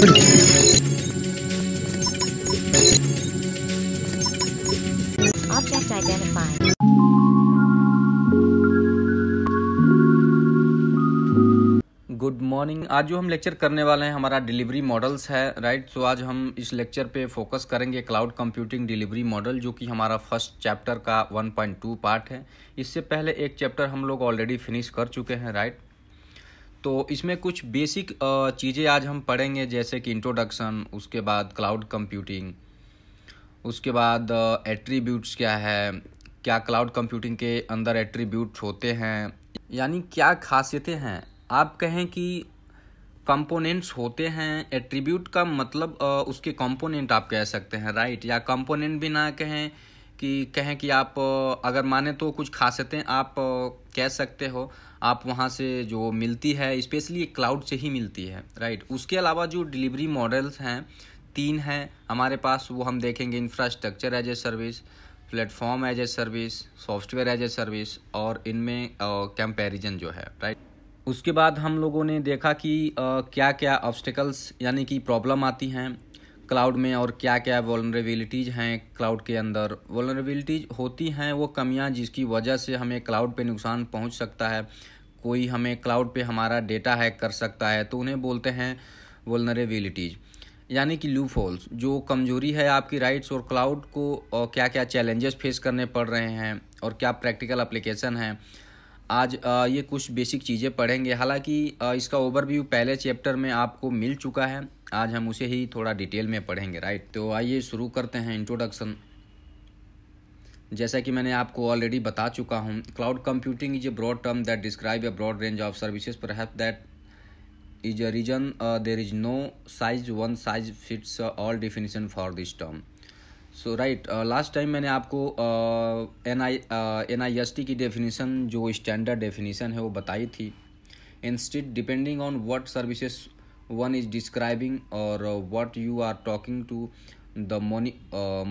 Good morning आज जो हम लेक्चर करने वाले हैं हमारा डिलीवरी मॉडल्स है राइट right? सो so, आज हम इस लेक्चर पे फोकस करेंगे क्लाउड कंप्यूटिंग डिलीवरी मॉडल जो कि हमारा फर्स्ट चैप्टर का 1.2 पार्ट है इससे पहले एक चैप्टर हम लोग ऑलरेडी फिनिश कर चुके हैं राइट right? तो इसमें कुछ बेसिक चीज़ें आज हम पढ़ेंगे जैसे कि इंट्रोडक्शन उसके बाद क्लाउड कंप्यूटिंग उसके बाद एट्रीब्यूट्स क्या है क्या क्लाउड कंप्यूटिंग के अंदर एट्रीब्यूट होते हैं यानी क्या खासियतें हैं आप कहें कि कंपोनेंट्स होते हैं एट्रीब्यूट का मतलब उसके कंपोनेंट आप कह सकते हैं राइट या कंपोनेंट भी ना कहें कि कहें कि आप अगर माने तो कुछ खासियतें आप कह सकते हो आप वहाँ से जो मिलती है स्पेशली क्लाउड से ही मिलती है राइट उसके अलावा जो डिलीवरी मॉडल्स हैं तीन हैं हमारे पास वो हम देखेंगे infrastructure as a service platform as a service software as a service और इनमें कंपेरिजन जो है राइट उसके बाद हम लोगों ने देखा कि आ, क्या क्या ऑब्स्टिकल्स यानी कि प्रॉब्लम आती हैं क्लाउड में और क्या क्या वॉलरेबिलिटीज़ हैं क्लाउड के अंदर वॉलरेबिलिटीज़ होती हैं वो कमियां जिसकी वजह से हमें क्लाउड पे नुकसान पहुंच सकता है कोई हमें क्लाउड पे हमारा डेटा हैक कर सकता है तो उन्हें बोलते हैं वॉलरेबिलिटीज़ यानी कि लूप होल्स जो कमजोरी है आपकी राइट्स और क्लाउड को और क्या क्या चैलेंजेस फेस करने पड़ रहे हैं और क्या प्रैक्टिकल अप्लीकेशन हैं आज ये कुछ बेसिक चीज़ें पढ़ेंगे हालांकि इसका ओवरव्यू पहले चैप्टर में आपको मिल चुका है आज हम उसे ही थोड़ा डिटेल में पढ़ेंगे राइट तो आइए शुरू करते हैं इंट्रोडक्शन जैसा कि मैंने आपको ऑलरेडी बता चुका हूँ cloud computing is a broad term that describe a broad range of services पर that is a reason there is no size one size fits all definition for this term so right last time मैंने आपको N I N I S T की definition जो standard definition है वो बताई थी इंस्टिट depending on what services one is describing or what you are talking to the Moni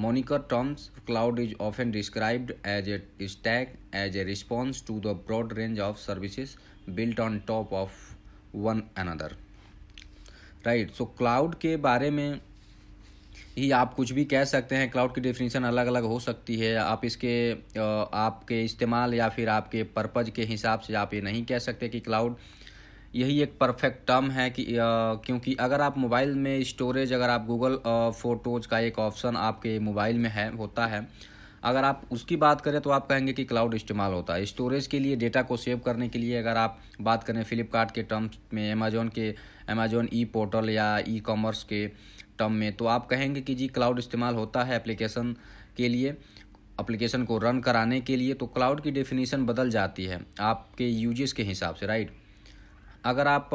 moniker terms cloud is often described as a stack as a response to the broad range of services built on top of one another right so cloud के बारे में ही आप कुछ भी कह सकते हैं cloud की डिफिनीशन अलग अलग हो सकती है आप इसके uh, आपके इस्तेमाल या फिर आपके पर्पज़ के हिसाब से आप ये नहीं कह सकते कि क्लाउड cloud... यही एक परफेक्ट टर्म है कि क्योंकि अगर आप मोबाइल में स्टोरेज अगर आप गूगल फ़ोटोज़ का एक ऑप्शन आपके मोबाइल में है होता है अगर आप उसकी बात करें तो आप कहेंगे कि क्लाउड इस्तेमाल होता है स्टोरेज के लिए डेटा को सेव करने के लिए अगर आप बात करें फ़्लिपकार्ट के टर्म्स में अमेजोन के अमेजोन ई पोर्टल या ई कॉमर्स के टर्म में तो आप कहेंगे कि जी क्लाउड इस्तेमाल होता है एप्लीकेशन के लिए एप्लीकेशन को रन कराने के लिए तो क्लाउड की डेफिनेशन बदल जाती है आपके यूजेस के हिसाब से राइट अगर आप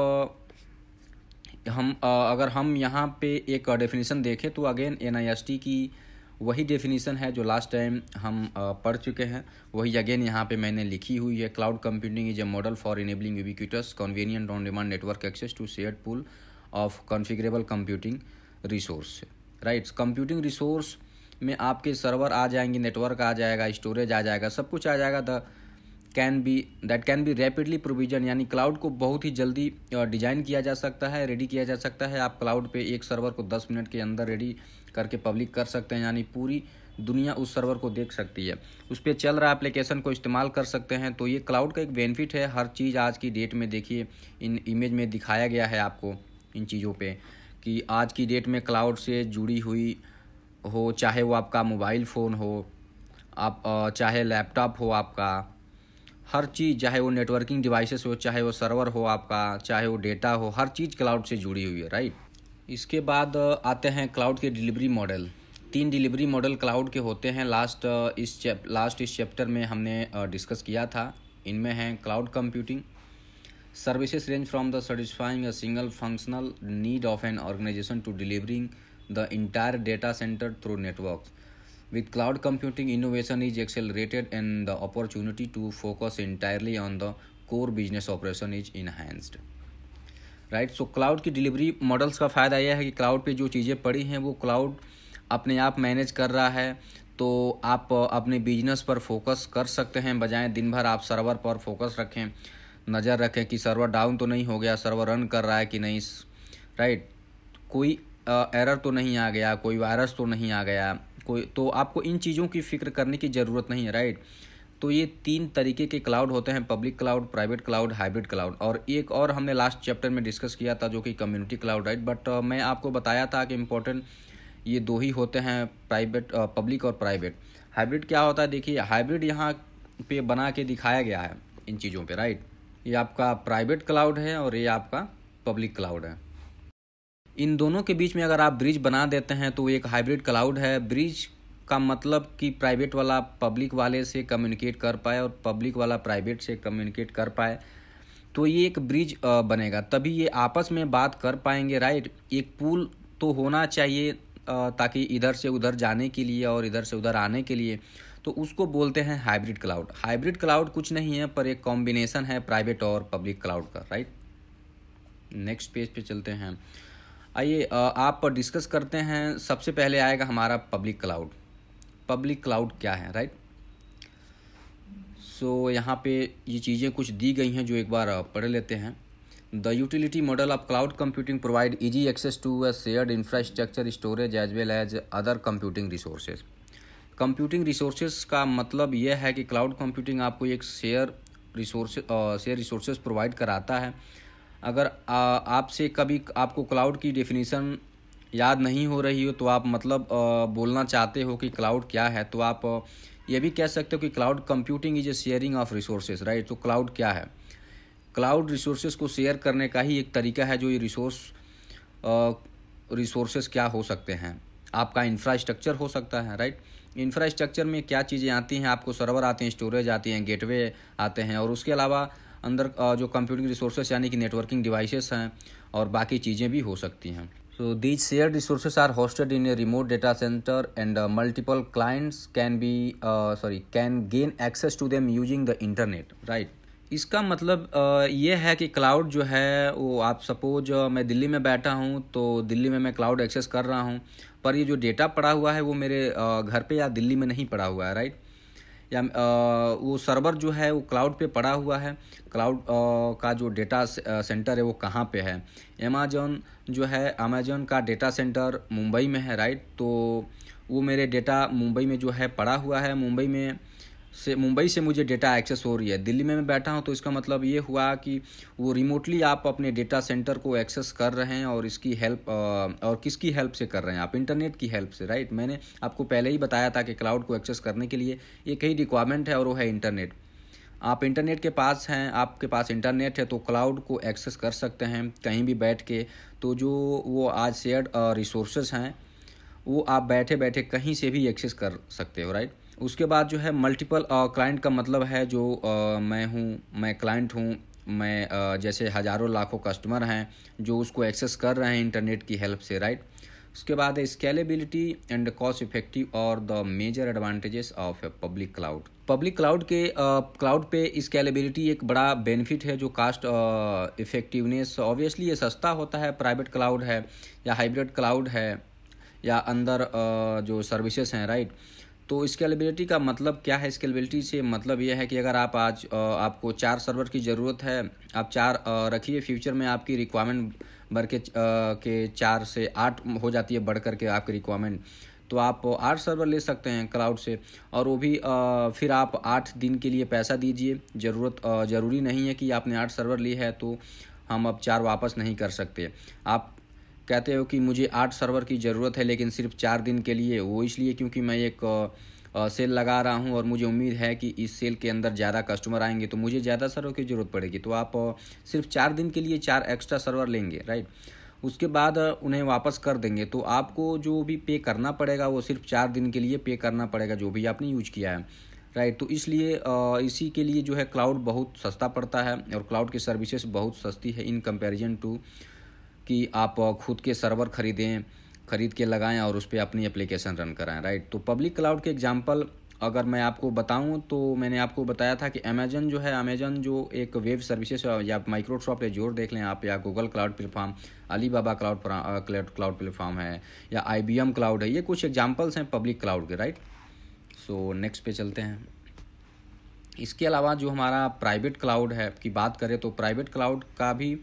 हम अगर हम यहाँ पे एक डेफिनेशन देखें तो अगेन एन की वही डेफिनेशन है जो लास्ट टाइम हम पढ़ चुके हैं वही अगेन यहाँ पे मैंने लिखी हुई है cloud computing is a model for enabling ubiquitous convenient on demand network access to share pool of configurable computing resource right computing resource में आपके सर्वर आ जाएंगे नेटवर्क आ जाएगा स्टोरेज आ जाएगा सब कुछ आ जाएगा the can be that can be rapidly provision यानी क्लाउड को बहुत ही जल्दी डिजाइन किया जा सकता है रेडी किया जा सकता है आप क्लाउड पे एक सर्वर को 10 मिनट के अंदर रेडी करके पब्लिक कर सकते हैं यानी पूरी दुनिया उस सर्वर को देख सकती है उस पर चल रहा एप्लीकेशन को इस्तेमाल कर सकते हैं तो ये क्लाउड का एक बेनिफिट है हर चीज़ आज की डेट में देखिए इन इमेज में दिखाया गया है आपको इन चीज़ों पर कि आज की डेट में क्लाउड से जुड़ी हुई हो चाहे वो आपका मोबाइल फ़ोन हो आप चाहे लैपटॉप हो आपका हर चीज़ चाहे वो नेटवर्किंग डिवाइसेस हो चाहे वो सर्वर हो आपका चाहे वो डेटा हो हर चीज़ क्लाउड से जुड़ी हुई है राइट इसके बाद आते हैं क्लाउड के डिलीवरी मॉडल तीन डिलीवरी मॉडल क्लाउड के होते हैं लास्ट इस चैप लास्ट इस चैप्टर में हमने डिस्कस किया था इनमें हैं cloud computing services range from the satisfying a single functional need of an organisation to delivering the entire data centre through network With cloud computing, innovation is accelerated and the opportunity to focus entirely on the core business operation is enhanced. Right so cloud की delivery models का फ़ायदा यह है कि cloud पे जो चीज़ें पड़ी हैं वो क्लाउड अपने आप मैनेज कर रहा है तो आप अपने बिजनेस पर फोकस कर सकते हैं बजाय दिन भर आप सर्वर पर फोकस रखें नज़र रखें कि सर्वर डाउन तो नहीं हो गया सर्वर रन कर रहा है कि नहीं राइट कोई एरर तो नहीं आ गया कोई वायरस तो नहीं आ गया कोई तो आपको इन चीज़ों की फ़िक्र करने की ज़रूरत नहीं है राइट तो ये तीन तरीके के क्लाउड होते हैं public cloud private cloud hybrid cloud और एक और हमने लास्ट चैप्टर में डिस्कस किया था जो कि कम्युनिटी क्लाउड राइट बट मैं आपको बताया था कि इम्पोर्टेंट ये दो ही होते हैं प्राइवेट पब्लिक uh, और प्राइवेट हाइब्रिड क्या होता है देखिए हाइब्रिड यहाँ पे बना के दिखाया गया है इन चीज़ों पे राइट ये आपका प्राइवेट क्लाउड है और ये आपका पब्लिक क्लाउड है इन दोनों के बीच में अगर आप ब्रिज बना देते हैं तो एक हाइब्रिड क्लाउड है ब्रिज का मतलब कि प्राइवेट वाला पब्लिक वाले से कम्युनिकेट कर पाए और पब्लिक वाला प्राइवेट से कम्युनिकेट कर पाए तो ये एक ब्रिज बनेगा तभी ये आपस में बात कर पाएंगे राइट एक पुल तो होना चाहिए ताकि इधर से उधर जाने के लिए और इधर से उधर आने के लिए तो उसको बोलते हैं हाइब्रिड क्लाउड हाइब्रिड क्लाउड कुछ नहीं है पर एक कॉम्बिनेशन है प्राइवेट और पब्लिक क्लाउड का राइट नेक्स्ट पेज पे चलते हैं आइए आप डिस्कस करते हैं सबसे पहले आएगा हमारा पब्लिक क्लाउड पब्लिक क्लाउड क्या है राइट सो यहाँ पे ये चीज़ें कुछ दी गई हैं जो एक बार पढ़ लेते हैं the utility model of cloud computing provide easy access to a shared infrastructure storage as well as other computing resources computing resources का मतलब यह है कि क्लाउड कंप्यूटिंग आपको एक share resource share resources provide कराता है अगर आपसे कभी आपको क्लाउड की डेफिनेशन याद नहीं हो रही हो तो आप मतलब बोलना चाहते हो कि क्लाउड क्या है तो आप ये भी कह सकते हो कि cloud computing is a sharing of resources right तो क्लाउड क्या है क्लाउड रिसोर्सेज को शेयर करने का ही एक तरीका है जो ये रिसोर्स रिसोर्सेज क्या हो सकते हैं आपका इंफ्रास्ट्रक्चर हो सकता है राइट इंफ्रास्ट्रक्चर में क्या चीज़ें आती हैं आपको सर्वर आते हैं स्टोरेज आती हैं गेटवे आते हैं और उसके अलावा अंदर जो कंप्यूटिंग रिसोर्सेस यानी कि नेटवर्किंग डिवाइसेस हैं और बाकी चीज़ें भी हो सकती हैं so these share resources are hosted in a remote data centre and multiple clients can be sorry can gain access to them using the internet right इसका मतलब ये है कि क्लाउड जो है वो आप सपोज मैं दिल्ली में बैठा हूँ तो दिल्ली में मैं क्लाउड एक्सेस कर रहा हूँ पर ये जो डेटा पड़ा हुआ है वो मेरे घर पे या दिल्ली में नहीं पड़ा हुआ है राइट या वो सर्वर जो है वो क्लाउड पे पड़ा हुआ है क्लाउड का जो डेटा सेंटर है वो कहाँ पे है अमेजोन जो है अमेजोन का डेटा सेंटर मुंबई में है राइट तो वो मेरे डेटा मुंबई में जो है पड़ा हुआ है मुंबई में से मुंबई से मुझे डेटा एक्सेस हो रही है दिल्ली में मैं बैठा हूँ तो इसका मतलब ये हुआ कि वो रिमोटली आप अपने डेटा सेंटर को एक्सेस कर रहे हैं और इसकी हेल्प और किसकी हेल्प से कर रहे हैं आप इंटरनेट की हेल्प से राइट मैंने आपको पहले ही बताया था कि क्लाउड को एक्सेस करने के लिए ये कई रिक्वायरमेंट है और वो है इंटरनेट आप इंटरनेट के पास हैं आपके पास इंटरनेट है तो क्लाउड को एक्सेस कर सकते हैं कहीं भी बैठ के तो जो वो आज शेयर्ड रिसोर्सेज हैं वो आप बैठे बैठे कहीं से भी एक्सेस कर सकते हो राइट उसके बाद जो है मल्टीपल क्लाइंट का मतलब है जो मैं हूँ मैं क्लाइंट हूँ मैं जैसे हज़ारों लाखों कस्टमर हैं जो उसको एक्सेस कर रहे हैं इंटरनेट की हेल्प से राइट उसके बाद स्केलेबिलिटी एंड कॉस्ट इफेक्टिव और the major advantages of public cloud public cloud के क्लाउड पे स्केलेबिलिटी एक बड़ा बेनिफिट है जो कास्ट इफेक्टिवनेस ऑब्वियसली ये सस्ता होता है प्राइवेट क्लाउड है या हाइब्रिड क्लाउड है या अंदर uh, जो सर्विसेज हैं राइट right? तो स्केलेबिलिटी का मतलब क्या है स्केलेबिलिटी से मतलब यह है कि अगर आप आज आपको चार सर्वर की ज़रूरत है आप चार रखिए फ्यूचर में आपकी रिक्वायरमेंट बढ़ के के चार से आठ हो जाती है बढ़ कर के आपकी रिक्वायरमेंट तो आप आठ सर्वर ले सकते हैं क्लाउड से और वो भी फिर आप आठ दिन के लिए पैसा दीजिए ज़रूरत ज़रूरी नहीं है कि आपने आठ सर्वर ली है तो हम अब चार वापस नहीं कर सकते आप कहते हो कि मुझे आठ सर्वर की ज़रूरत है लेकिन सिर्फ चार दिन के लिए वो इसलिए क्योंकि मैं एक सेल लगा रहा हूँ और मुझे उम्मीद है कि इस सेल के अंदर ज़्यादा कस्टमर आएंगे तो मुझे ज़्यादा सर्वर की ज़रूरत पड़ेगी तो आप सिर्फ चार दिन के लिए चार एक्स्ट्रा सर्वर लेंगे राइट उसके बाद उन्हें वापस कर देंगे तो आपको जो भी पे करना पड़ेगा वो सिर्फ चार दिन के लिए पे करना पड़ेगा जो भी आपने यूज किया है राइट तो इसलिए इसी के लिए जो है क्लाउड बहुत सस्ता पड़ता है और क्लाउड की सर्विसेज बहुत सस्ती है इन कंपैरिजन टू कि आप खुद के सर्वर ख़रीदें ख़रीद के लगाएं और उस पर अपनी एप्लीकेशन रन कराएं राइट तो पब्लिक क्लाउड के एग्जाम्पल अगर मैं आपको बताऊं तो मैंने आपको बताया था कि अमेजन जो है अमेजन जो एक वेब सर्विसेज या माइक्रोसॉफ्ट है जोर देख लें आप या Google cloud platform Alibaba cloud cloud platform है या आई क्लाउड है ये कुछ एग्जाम्पल्स हैं पब्लिक क्लाउड के राइट सो नेक्स्ट पे चलते हैं इसके अलावा जो हमारा प्राइवेट क्लाउड है की बात करें तो प्राइवेट क्लाउड का भी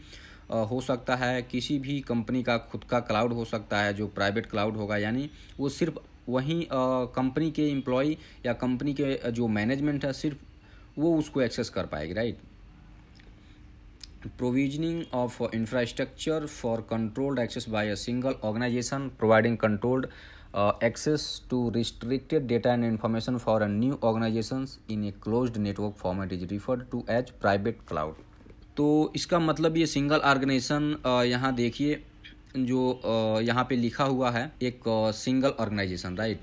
हो सकता है किसी भी कंपनी का खुद का क्लाउड हो सकता है जो प्राइवेट क्लाउड होगा यानी वो सिर्फ वहीं कंपनी के एम्प्लॉय या कंपनी के जो मैनेजमेंट है सिर्फ वो उसको एक्सेस कर पाएगी right provisioning of infrastructure for controlled access by a single organisation providing controlled access to restricted data and information for a new organisation in a closed network format is referred to as private cloud तो इसका मतलब ये single organisation यहाँ देखिए जो यहाँ पे लिखा हुआ है एक सिंगल ऑर्गेनाइजेशन राइट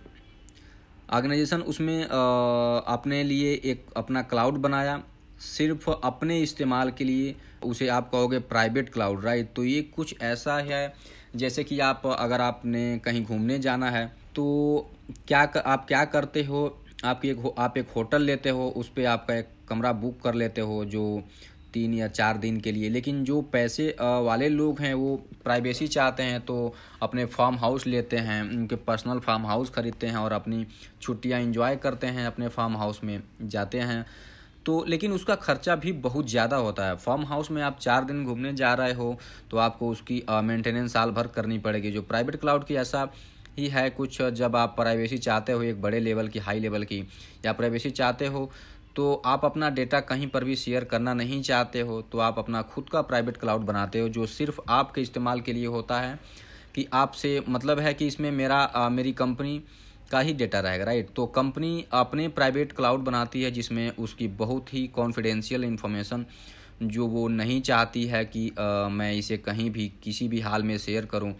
ऑर्गेनाइजेशन उसमें अपने लिए एक अपना क्लाउड बनाया सिर्फ अपने इस्तेमाल के लिए उसे आप कहोगे प्राइवेट क्लाउड राइट तो ये कुछ ऐसा है जैसे कि आप अगर आपने कहीं घूमने जाना है तो क्या आप क्या करते हो आपकी एक आप एक होटल लेते हो उस पर आपका एक कमरा बुक कर लेते हो जो तीन या चार दिन के लिए लेकिन जो पैसे वाले लोग हैं वो प्राइवेसी चाहते हैं तो अपने फार्म हाउस लेते हैं उनके पर्सनल फार्म हाउस ख़रीदते हैं और अपनी छुट्टियां इंजॉय करते हैं अपने फार्म हाउस में जाते हैं तो लेकिन उसका खर्चा भी बहुत ज़्यादा होता है फार्म हाउस में आप चार दिन घूमने जा रहे हो तो आपको उसकी मेंटेनेंस साल भर करनी पड़ेगी जो प्राइवेट क्लाउड की ऐसा ही है कुछ जब आप प्राइवेसी चाहते हो एक बड़े लेवल की हाई लेवल की या प्राइवेसी चाहते हो तो आप अपना डेटा कहीं पर भी शेयर करना नहीं चाहते हो तो आप अपना खुद का प्राइवेट क्लाउड बनाते हो जो सिर्फ आपके इस्तेमाल के लिए होता है कि आपसे मतलब है कि इसमें मेरा आ, मेरी कंपनी का ही डेटा रहेगा राइट तो कंपनी अपने प्राइवेट क्लाउड बनाती है जिसमें उसकी बहुत ही कॉन्फिडेंशियल इन्फॉर्मेशन जो वो नहीं चाहती है कि आ, मैं इसे कहीं भी किसी भी हाल में शेयर करूं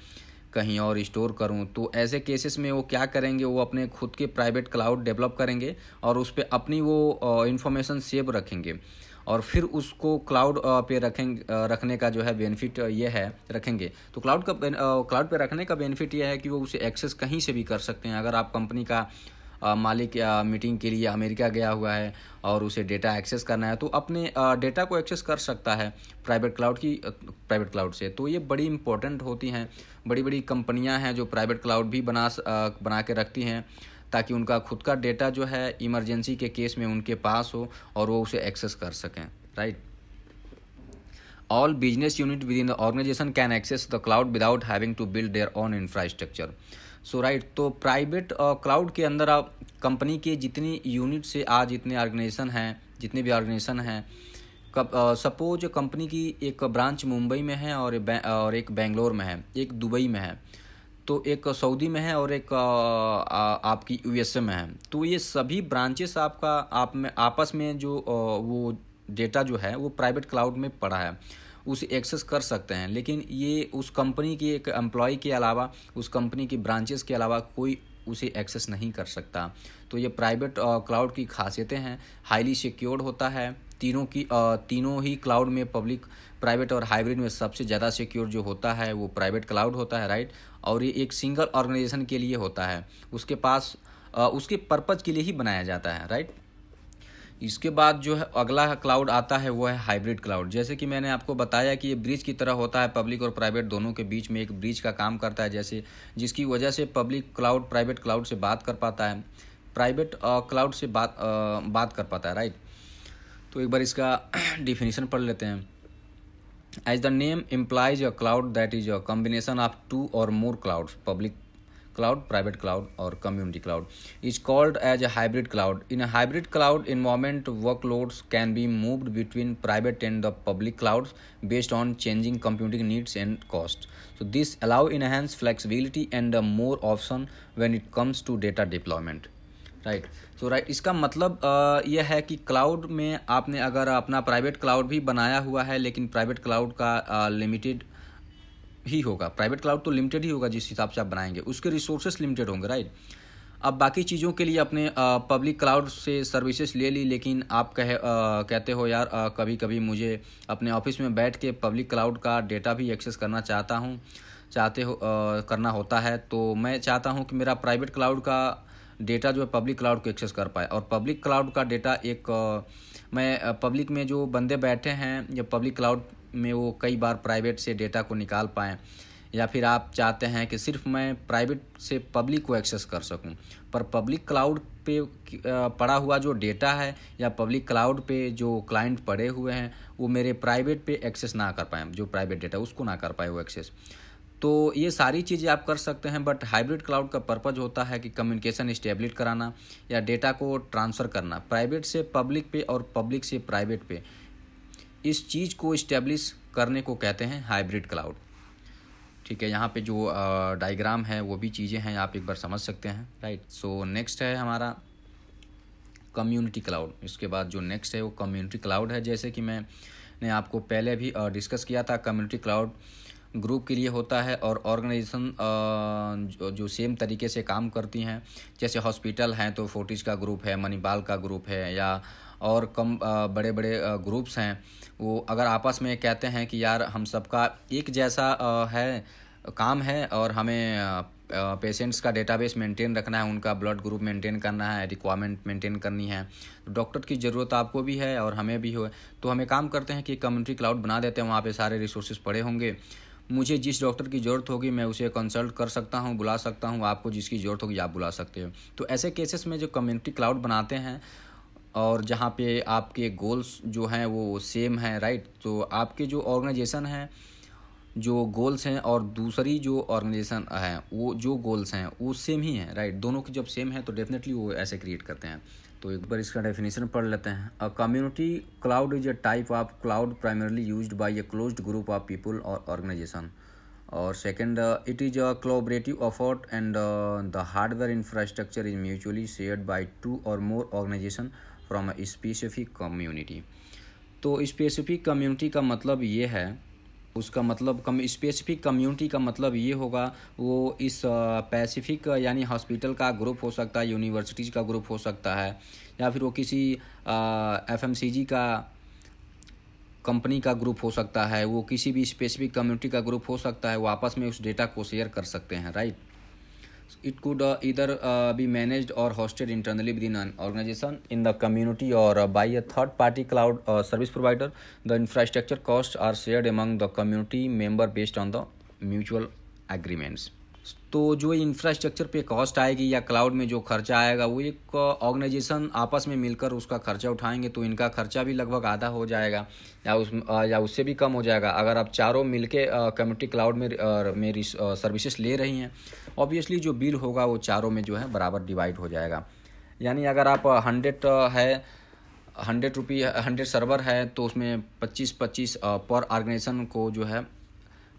कहीं और स्टोर करूं तो ऐसे केसेस में वो क्या करेंगे वो अपने खुद के प्राइवेट क्लाउड डेवलप करेंगे और उस पर अपनी वो इन्फॉर्मेशन सेव रखेंगे और फिर उसको क्लाउड पे रखेंगे रखने का जो है बेनिफिट ये है रखेंगे तो क्लाउड का क्लाउड पे रखने का बेनिफिट ये है कि वो उसे एक्सेस कहीं से भी कर सकते हैं अगर आप कंपनी का मालिक मीटिंग के लिए अमेरिका गया हुआ है और उसे डेटा एक्सेस करना है तो अपने डेटा को एक्सेस कर सकता है प्राइवेट क्लाउड की प्राइवेट क्लाउड से तो ये बड़ी इंपॉर्टेंट होती हैं बड़ी बड़ी कंपनियां हैं जो प्राइवेट क्लाउड भी बना बना के रखती हैं ताकि उनका खुद का डेटा जो है इमरजेंसी के केस में उनके पास हो और वो उसे एक्सेस कर सकें right all business unit within the organisation can access the cloud without having to build their own infrastructure so right तो प्राइवेट क्लाउड uh, के अंदर आप कंपनी के जितनी यूनिट से आज जितने ऑर्गेनाइजेशन हैं जितने भी ऑर्गेनाइजेशन हैं सपोज कंपनी uh, की एक ब्रांच मुंबई में है और uh, और एक बेंगलोर में है एक दुबई में है तो एक सऊदी में है और एक आ, आ, आपकी यूएसए में है तो ये सभी ब्रांचेस आपका आप में आपस में जो आ, वो डेटा जो है वो प्राइवेट क्लाउड में पड़ा है उसे एक्सेस कर सकते हैं लेकिन ये उस कंपनी की एक एम्प्लॉय के अलावा उस कंपनी की ब्रांचेस के अलावा कोई उसे एक्सेस नहीं कर सकता तो ये प्राइवेट क्लाउड की खासियतें हैं हाईली सिक्योर्ड होता है तीनों की तीनों ही क्लाउड में पब्लिक प्राइवेट और हाइब्रिड में सबसे ज़्यादा सिक्योर जो होता है वो प्राइवेट क्लाउड होता है राइट और ये एक सिंगल ऑर्गेनाइजेशन के लिए होता है उसके पास उसके पर्पज़ के लिए ही बनाया जाता है राइट इसके बाद जो है अगला क्लाउड आता है वो है हाइब्रिड क्लाउड जैसे कि मैंने आपको बताया कि ये ब्रिज की तरह होता है पब्लिक और प्राइवेट दोनों के बीच में एक ब्रिज का काम करता है जैसे जिसकी वजह से पब्लिक क्लाउड प्राइवेट क्लाउड से बात कर पाता है प्राइवेट क्लाउड से बात आ, बात कर पाता है राइट तो एक बार इसका डिफिनीशन पढ़ लेते हैं as the name implies a cloud that is a combination of two or more clouds public cloud private cloud or community cloud is called as a hybrid cloud in hybrid cloud work workloads can be moved between private and the public cloud based on changing computing needs and cost so this allow enhance flexibility and a more option when it comes to data deployment right so right इसका मतलब uh, यह है कि cloud में आपने अगर अपना private cloud भी बनाया हुआ है लेकिन प्राइवेट क्लाउड का लिमिटेड uh, ही होगा प्राइवेट क्लाउड तो लिमिटेड ही होगा जिस हिसाब से आप बनाएंगे उसके रिसोर्सेस लिमिटेड होंगे राइट अब बाकी चीज़ों के लिए अपने पब्लिक क्लाउड से सर्विसेज ले ली लेकिन आप कह आ, कहते हो यार आ, कभी कभी मुझे अपने ऑफिस में बैठ के पब्लिक क्लाउड का डेटा भी एक्सेस करना चाहता हूँ चाहते हो आ, करना होता है तो मैं चाहता हूँ कि मेरा प्राइवेट क्लाउड का डेटा जो है पब्लिक क्लाउड को एक्सेस कर पाए और पब्लिक क्लाउड का डेटा एक मैं पब्लिक में जो बंदे बैठे हैं या पब्लिक क्लाउड में वो कई बार प्राइवेट से डेटा को निकाल पाएँ या फिर आप चाहते हैं कि सिर्फ मैं प्राइवेट से पब्लिक को एक्सेस कर सकूं पर पब्लिक क्लाउड पे पड़ा हुआ जो डेटा है या पब्लिक क्लाउड पे जो क्लाइंट पड़े हुए हैं वो मेरे प्राइवेट पे एक्सेस ना कर पाए जो प्राइवेट डेटा उसको ना कर पाए वो एक्सेस तो ये सारी चीज़ें आप कर सकते हैं बट हाइब्रिड क्लाउड का पर्पज होता है कि कम्युनिकेशन इस्टेब्लिश कराना या डेटा को ट्रांसफ़र करना प्राइवेट से पब्लिक पे और पब्लिक से प्राइवेट पे इस चीज़ को इस्टेब्लिश करने को कहते हैं हाइब्रिड क्लाउड ठीक है यहाँ पे जो डायग्राम है वो भी चीज़ें हैं आप एक बार समझ सकते हैं राइट सो नेक्स्ट है हमारा कम्युनिटी क्लाउड इसके बाद जो नेक्स्ट है वो कम्युनिटी क्लाउड है जैसे कि मैं ने आपको पहले भी डिस्कस किया था कम्युनिटी क्लाउड ग्रुप के लिए होता है और ऑर्गेनाइजेशन जो सेम तरीके से काम करती हैं जैसे हॉस्पिटल हैं तो फोर्टिस का ग्रुप है मणिपाल का ग्रुप है या और कम बड़े बड़े ग्रुप्स हैं वो अगर आपस में कहते हैं कि यार हम सबका एक जैसा है काम है और हमें पेशेंट्स का डेटाबेस मेंटेन रखना है उनका ब्लड ग्रुप मेंटेन करना है रिक्वायरमेंट मेंटेन करनी है तो डॉक्टर की ज़रूरत आपको भी है और हमें भी हो तो हमें काम करते हैं कि कम्युनिटी क्लाउड बना देते हैं वहाँ पे सारे रिसोर्सेज पड़े होंगे मुझे जिस डॉक्टर की ज़रूरत होगी मैं उसे कंसल्ट कर सकता हूँ बुला सकता हूँ आपको जिसकी ज़रूरत होगी आप बुला सकते हो तो ऐसे केसेस में जो कम्युनिटी क्लाउड बनाते हैं और जहाँ पे आपके गोल्स जो हैं वो सेम हैं राइट तो आपके जो ऑर्गेनाइजेशन हैं जो गोल्स हैं और दूसरी जो ऑर्गेनाइजेशन है वो जो गोल्स हैं वो सेम ही हैं राइट दोनों के जब सेम हैं तो डेफिनेटली वो ऐसे क्रिएट करते हैं तो एक बार इसका डेफिनेशन पढ़ लेते हैं a community cloud is a type of cloud primarily use by a close group of people or organisation और second it is a collaborative effort and the hardware infrastructure is mutually shared by two or more organisation from a specific community तो specific community का मतलब ये है उसका मतलब कम specific community का मतलब ये होगा वो इस पैसिफिक यानी हॉस्पिटल का ग्रुप हो सकता है यूनिवर्सिटीज़ का ग्रुप हो सकता है या फिर वो किसी जी का कंपनी का ग्रुप हो सकता है वो किसी भी स्पेसिफिक कम्युनिटी का ग्रुप हो सकता है वो आपस में उस डेटा को शेयर कर सकते हैं right it could either be manage or hosted internally within an organisation in the community or by a third party cloud service provider the infrastructure cost are shared among the community member based on the mutual agreements तो जो infrastructure पे cost आएगी या cloud में जो खर्चा आएगा वो एक ऑर्गेनाइजेशन uh, आपस में मिलकर उसका खर्चा उठाएंगे तो इनका खर्चा भी लगभग आधा हो जाएगा या उस uh, या उससे भी कम हो जाएगा अगर आप चारों मिलके कम्युनिटी uh, क्लाउड में मेरी सर्विसेज ले रही हैं ऑब्वियसली जो बिल होगा वो चारों में जो है बराबर डिवाइड हो जाएगा यानी अगर आप हंड्रेड uh, है हंड्रेड रुपी हंड्रेड सर्वर है तो उसमें पच्चीस पच्चीस पर uh, ऑर्गेनाइजेशन को जो है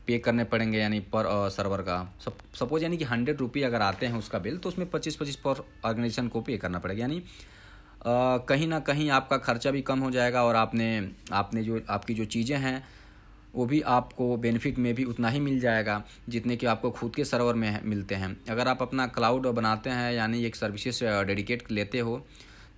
पे करने पड़ेंगे यानी पर सर्वर uh, का सब सपोज यानी कि हंड्रेड रुपी अगर आते हैं उसका बिल तो उसमें पच्चीस पच्चीस पर ऑर्गेनाइजेशन को पे करना पड़ेगा यानी कहीं ना कहीं आपका खर्चा भी कम हो जाएगा और आपने आपने जो आपकी जो चीज़ें हैं वो भी आपको बेनिफिट में भी उतना ही मिल जाएगा जितने कि आपको खुद के सर्वर में मिलते हैं अगर आप अपना क्लाउड बनाते हैं यानी एक सर्विसेज डेडिकेट लेते हो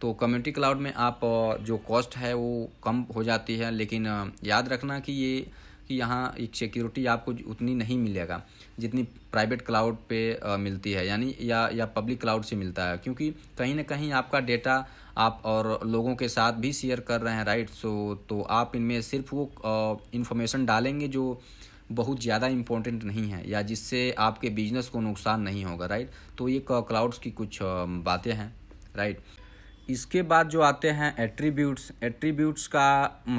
तो कम्युनिटी क्लाउड में आप जो कॉस्ट है वो कम हो जाती है लेकिन याद रखना कि ये कि यहाँ एक सिक्योरिटी आपको उतनी नहीं मिलेगा जितनी प्राइवेट क्लाउड पे मिलती है यानी या या पब्लिक क्लाउड से मिलता है क्योंकि कहीं ना कहीं आपका डेटा आप और लोगों के साथ भी शेयर कर रहे हैं राइट सो तो आप इनमें सिर्फ वो इन्फॉर्मेशन डालेंगे जो बहुत ज़्यादा इम्पोर्टेंट नहीं है या जिससे आपके बिजनेस को नुकसान नहीं होगा राइट तो ये क्लाउड्स की कुछ बातें हैं राइट इसके बाद जो आते हैं एट्रीब्यूट्स एट्रीब्यूट्स का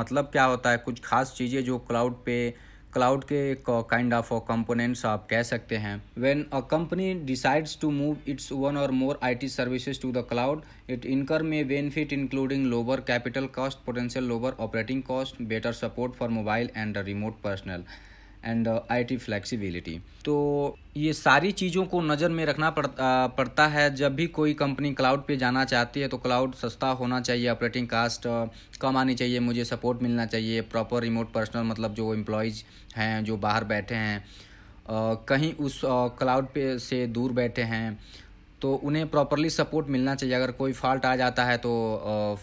मतलब क्या होता है कुछ खास चीज़ें जो क्लाउड पे क्लाउड के काइंड ऑफ कंपोनेंट्स आप कह सकते हैं when a company decides to move its one or more IT services to the cloud it incur many benefit including lower capital cost potential lower operating cost better support for mobile and remote personal and I T flexibility तो ये सारी चीज़ों को नज़र में रखना पड़, पड़ता है जब भी कोई कंपनी क्लाउड पे जाना चाहती है तो क्लाउड सस्ता होना चाहिए ऑपरेटिंग कास्ट कम आनी चाहिए मुझे सपोर्ट मिलना चाहिए प्रॉपर रिमोट पर्सनल मतलब जो एम्प्लॉयज़ हैं जो बाहर बैठे हैं कहीं उस क्लाउड पे से दूर बैठे हैं तो उन्हें प्रॉपरली सपोर्ट मिलना चाहिए अगर कोई फॉल्ट आ जाता है तो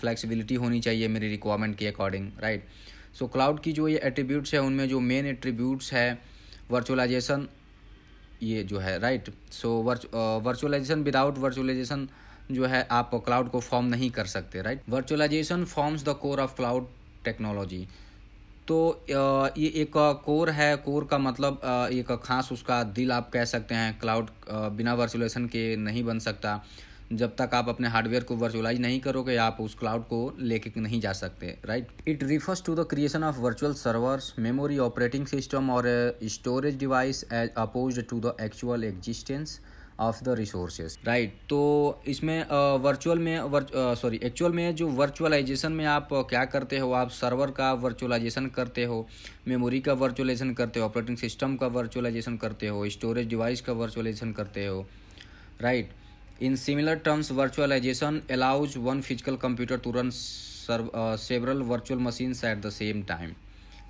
फ्लेक्सिबिलिटी होनी चाहिए मेरी रिक्वायरमेंट के according right right? So so, cloud की जो ये एट्रीब्यूट्स है उनमें जो मेन एट्रीब्यूट्स है वर्चुअलाइजेशन ये जो है right so virtualisation without virtualisation जो है आप क्लाउड को फॉर्म नहीं कर सकते right virtualisation forms the core of cloud technology तो ये एक कोर है कोर का मतलब एक खास उसका दिल आप कह सकते हैं क्लाउड बिना वर्चुअलाइजेशन के नहीं बन सकता जब तक आप अपने हार्डवेयर को वर्चुअलाइज नहीं करोगे आप उस क्लाउड को लेके नहीं जा सकते right it refers to the creation of virtual servers memory operating system or storage device as opposed to the actual existence of the resources right तो इसमें वर्चुअल में सॉरी एक्चुअल में जो वर्चुअलाइजेशन में आप क्या करते हो आप सर्वर का वर्चुअलाइजेशन करते हो मेमोरी का वर्चुअलाइजेशन करते हो ऑपरेटिंग सिस्टम का वर्चुअलाइजेशन करते हो स्टोरेज डिवाइस का वर्चुअलाइजेशन करते हो right right? In similar terms virtualisation allows one physical computer to run several virtual several at the same time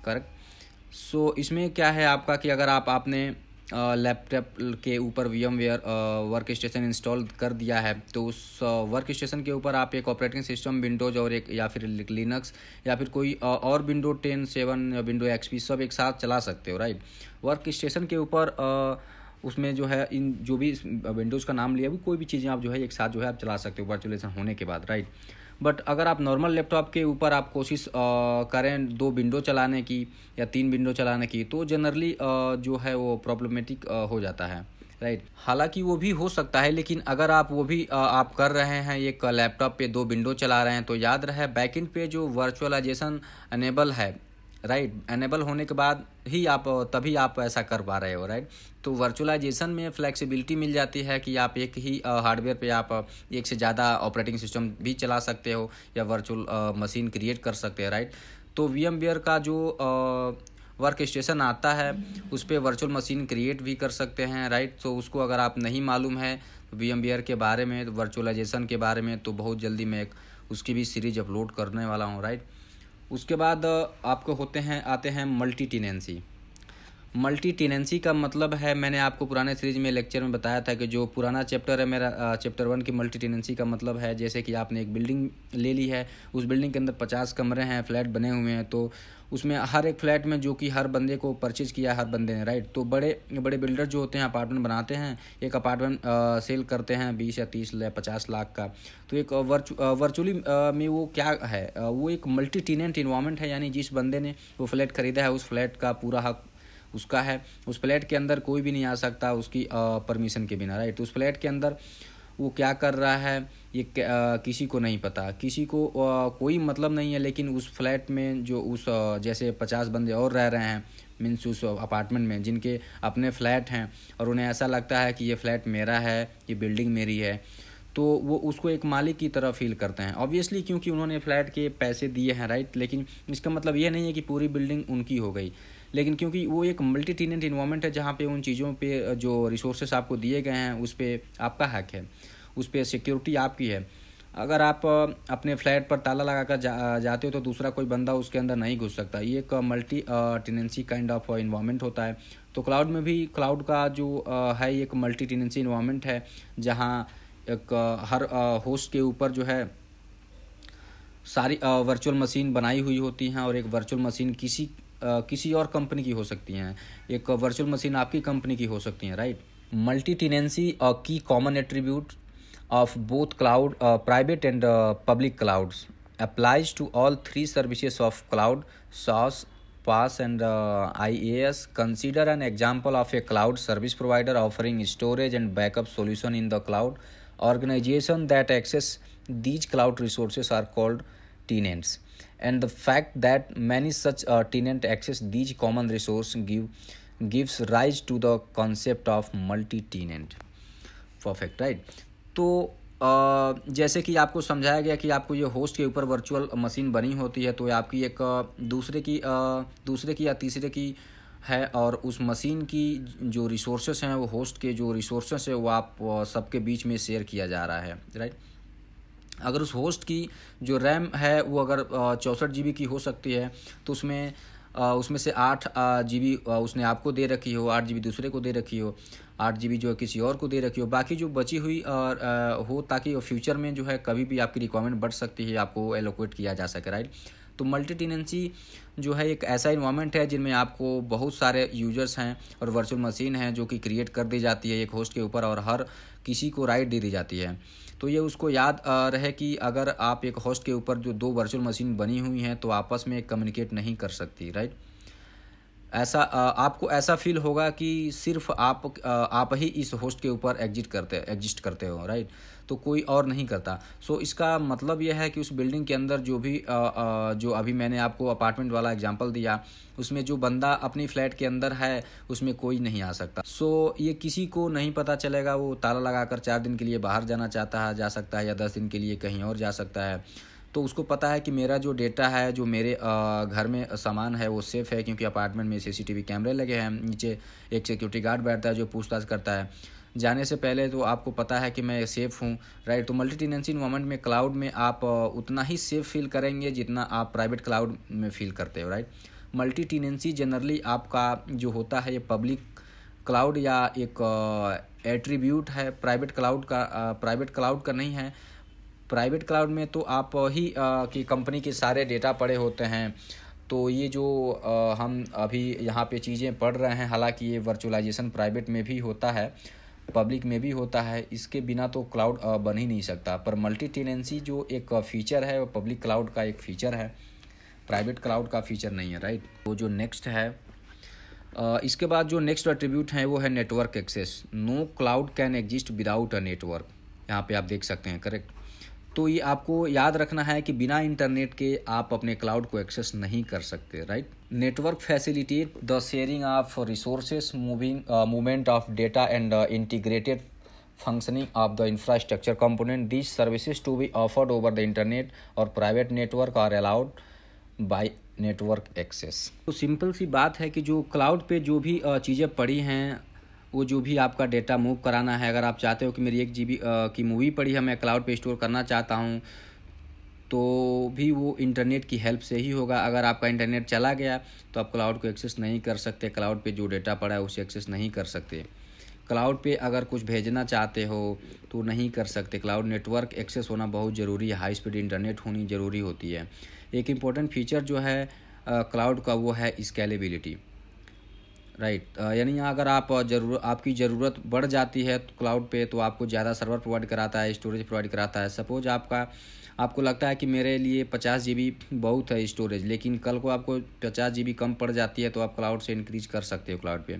correct so इसमें क्या है आपका कि अगर आप आपने लैपटॉप uh, के ऊपर VMware workstation install कर दिया है तो उस वर्क uh, स्टेशन के ऊपर आप एक ऑपरेटिंग सिस्टम विंडोज और एक या फिर लिनक्स या फिर कोई uh, और window ten seven window XP सब एक साथ चला सकते हो राइट वर्क स्टेशन के ऊपर uh, उसमें जो है इन जो भी विंडोज़ का नाम लिया भी कोई भी चीज़ें आप जो है एक साथ जो है आप चला सकते हो वर्चुअलाइजेशन होने के बाद राइट बट अगर आप नॉर्मल लैपटॉप के ऊपर आप कोशिश करें दो विंडो चलाने की या तीन विंडो चलाने की तो जनरली जो है वो प्रॉब्लमेटिक हो जाता है राइट right. हालांकि वो भी हो सकता है लेकिन अगर आप वो भी आप कर रहे हैं एक लैपटॉप पे दो विंडो चला रहे हैं तो याद रहे बैकएंड पे जो वर्चुअलाइजेशन अनेबल है राइट एनेबल होने के बाद ही आप तभी आप ऐसा कर पा रहे हो राइट तो वर्चुअलाइजेशन में फ्लेक्सिबिलिटी मिल जाती है कि आप एक ही हार्डवेयर पे आप एक से ज़्यादा ऑपरेटिंग सिस्टम भी चला सकते हो या वर्चुअल मशीन क्रिएट कर सकते हो राइट तो वी का जो वर्क स्टेशन आता है उस पर वर्चुअल मशीन क्रिएट भी कर सकते हैं राइट तो उसको अगर आप नहीं मालूम है वी एम के बारे में तो वर्चुअलाइजेशन के बारे में तो बहुत जल्दी मैं एक उसकी भी सीरीज अपलोड करने वाला हूँ राइट उसके बाद आपको होते हैं आते हैं मल्टी टेनेंसी मल्टी टेनेंसी का मतलब है मैंने आपको पुराने सीरीज में लेक्चर में बताया था कि जो पुराना चैप्टर है मेरा चैप्टर वन की मल्टी टेनेंसी का मतलब है जैसे कि आपने एक बिल्डिंग ले ली है उस बिल्डिंग के अंदर पचास कमरे हैं फ्लैट बने हुए हैं तो उसमें हर एक फ्लैट में जो कि हर बंदे को परचेज़ किया हर बंदे ने राइट तो बड़े बड़े बिल्डर जो होते हैं अपार्टमेंट बनाते हैं एक अपार्टमेंट सेल करते हैं बीस या तीस या पचास लाख का तो एक वर्चुअली में वो क्या है वो एक मल्टी टीनेंट इन्वामेंट है यानी जिस बंदे ने वो फ्लैट ख़रीदा है उस फ्लैट का पूरा हक उसका है उस फ्लैट के अंदर कोई भी नहीं आ सकता उसकी परमिशन के बिना राइट तो उस फ्लैट के अंदर वो क्या कर रहा है ये आ, किसी को नहीं पता किसी को आ, कोई मतलब नहीं है लेकिन उस फ्लैट में जो उस जैसे पचास बंदे और रह रहे हैं मीन्स उस अपार्टमेंट में जिनके अपने फ्लैट हैं और उन्हें ऐसा लगता है कि ये फ्लैट मेरा है ये बिल्डिंग मेरी है तो वो उसको एक मालिक की तरह फील करते हैं ऑब्वियसली क्योंकि उन्होंने फ्लैट के पैसे दिए हैं राइट लेकिन इसका मतलब ये नहीं है कि पूरी बिल्डिंग उनकी हो गई लेकिन क्योंकि वो एक मल्टी टीनेंट इन्वामेंट है जहाँ पे उन चीज़ों पे जो रिसोर्सेस आपको दिए गए हैं उस पर आपका हक है उस पर सिक्योरिटी आपकी है अगर आप अपने फ्लैट पर ताला लगा कर जा, जाते हो तो दूसरा कोई बंदा उसके अंदर नहीं घुस सकता ये एक multi tenancy kind of environment होता है तो क्लाउड में भी क्लाउड का जो है एक मल्टी टेनेंसी इन्वामेंट है जहाँ एक हर होस्ट के ऊपर जो है सारी वर्चुअल मशीन बनाई हुई होती हैं और एक वर्चुअल मशीन किसी किसी और कंपनी की हो सकती हैं एक वर्चुअल मशीन आपकी कंपनी की हो सकती हैं राइट मल्टी टीनेंसी की common attribute of both cloud private and public clouds applies to all three services of cloud SaaS PaaS and I A S consider an example of a cloud service provider offering storage and backup solution in the cloud organisation that access these cloud resources are called tenants and the fact that many such uh, tenant access these common resource give gives rise to the concept of multi tenant perfect right तो Uh, जैसे कि आपको समझाया गया कि आपको ये host के ऊपर वर्चुअल मशीन बनी होती है तो ये आपकी एक uh, दूसरे की uh, दूसरे की या तीसरे की है और उस मशीन की जो रिसोर्सेस हैं वो होस्ट के जो रिसोर्सेस हैं वो आप uh, सबके बीच में शेयर किया जा रहा है राइट अगर उस होस्ट की जो रैम है वो अगर चौंसठ जी की हो सकती है तो उसमें उसमें से आठ जी बी उसने आपको दे रखी हो आठ जी दूसरे को दे रखी हो आठ जी जो है किसी और को दे रखी हो बाकी जो बची हुई और हो ताकि फ्यूचर में जो है कभी भी आपकी रिक्वायरमेंट बढ़ सकती है आपको एलोकेट किया जा सके राइट तो मल्टी टेनेंसी जो है एक ऐसा इन्वामेंट है जिनमें आपको बहुत सारे यूजर्स हैं और वर्चुअल मशीन हैं जो कि क्रिएट कर दी जाती है एक होस्ट के ऊपर और हर किसी को राइट दे दी जाती है तो ये उसको याद रहे कि अगर आप एक होस्ट के ऊपर जो दो वर्चुअल मशीन बनी हुई हैं तो आपस में कम्युनिकेट नहीं कर सकती राइट ऐसा आपको ऐसा फील होगा कि सिर्फ आप आप ही इस होस्ट के ऊपर एग्जिट करते एग्जिस्ट करते हो राइट तो कोई और नहीं करता सो so, इसका मतलब यह है कि उस बिल्डिंग के अंदर जो भी आ, आ, जो अभी मैंने आपको अपार्टमेंट वाला एग्जाम्पल दिया उसमें जो बंदा अपनी फ्लैट के अंदर है उसमें कोई नहीं आ सकता सो so, ये किसी को नहीं पता चलेगा वो ताला लगाकर चार दिन के लिए बाहर जाना चाहता है जा सकता है या दस दिन के लिए कहीं और जा सकता है तो उसको पता है कि मेरा जो डेटा है जो मेरे घर में सामान है वो सेफ़ है क्योंकि अपार्टमेंट में सीसीटीवी कैमरे लगे हैं नीचे एक सिक्योरिटी गार्ड बैठता है जो पूछताछ करता है जाने से पहले तो आपको पता है कि मैं सेफ़ हूँ राइट तो मल्टी टेनेंसी इन्वामेंट में क्लाउड में आप उतना ही सेफ़ फील करेंगे जितना आप प्राइवेट क्लाउड में फील करते हो राइट मल्टी टेनेंसी जनरली आपका जो होता है ये पब्लिक क्लाउड या एक एट्रीब्यूट है प्राइवेट क्लाउड का प्राइवेट क्लाउड का नहीं है प्राइवेट क्लाउड में तो आप ही की कंपनी के सारे डेटा पड़े होते हैं तो ये जो हम अभी यहाँ पे चीज़ें पढ़ रहे हैं हालांकि ये वर्चुअलाइजेशन प्राइवेट में भी होता है पब्लिक में भी होता है इसके बिना तो क्लाउड बन ही नहीं सकता पर मल्टी टेनेंसी जो एक फीचर है पब्लिक क्लाउड का एक फ़ीचर है प्राइवेट क्लाउड का फीचर नहीं है राइट वो जो नेक्स्ट है इसके बाद जो नेक्स्ट अट्रीब्यूट है वो है network access no cloud can exist without a network यहाँ पे आप देख सकते हैं करेक्ट तो ये आपको याद रखना है कि बिना इंटरनेट के आप अपने क्लाउड को एक्सेस नहीं कर सकते right network facility the sharing of resources moving movement of data and integrated functioning of the infrastructure component these services to be offered over the internet और private network are allowed by network access तो simple सी बात है कि जो cloud पे जो भी uh, चीज़ें पड़ी हैं वो जो भी आपका डेटा मूव कराना है अगर आप चाहते हो कि मेरी एक जी की मूवी पड़ी है मैं क्लाउड पे स्टोर करना चाहता हूँ तो भी वो इंटरनेट की हेल्प से ही होगा अगर आपका इंटरनेट चला गया तो आप क्लाउड को एक्सेस नहीं कर सकते क्लाउड पे जो डेटा पड़ा है उसे एक्सेस नहीं कर सकते क्लाउड पे अगर कुछ भेजना चाहते हो तो नहीं कर सकते क्लाउड नेटवर्क एक्सेस होना बहुत ज़रूरी है हाई स्पीड इंटरनेट होनी ज़रूरी होती है एक इम्पॉर्टेंट फीचर जो है क्लाउड का वो है स्केलेबिलिटी राइट uh, यानी यहाँ अगर आप uh, जरूर आपकी ज़रूरत बढ़ जाती है तो क्लाउड पे तो आपको ज़्यादा सर्वर प्रोवाइड कराता है स्टोरेज प्रोवाइड कराता है सपोज आपका आपको लगता है कि मेरे लिए पचास जी बहुत है स्टोरेज लेकिन कल को आपको पचास जी कम पड़ जाती है तो आप क्लाउड से इंक्रीज कर सकते हो क्लाउड पे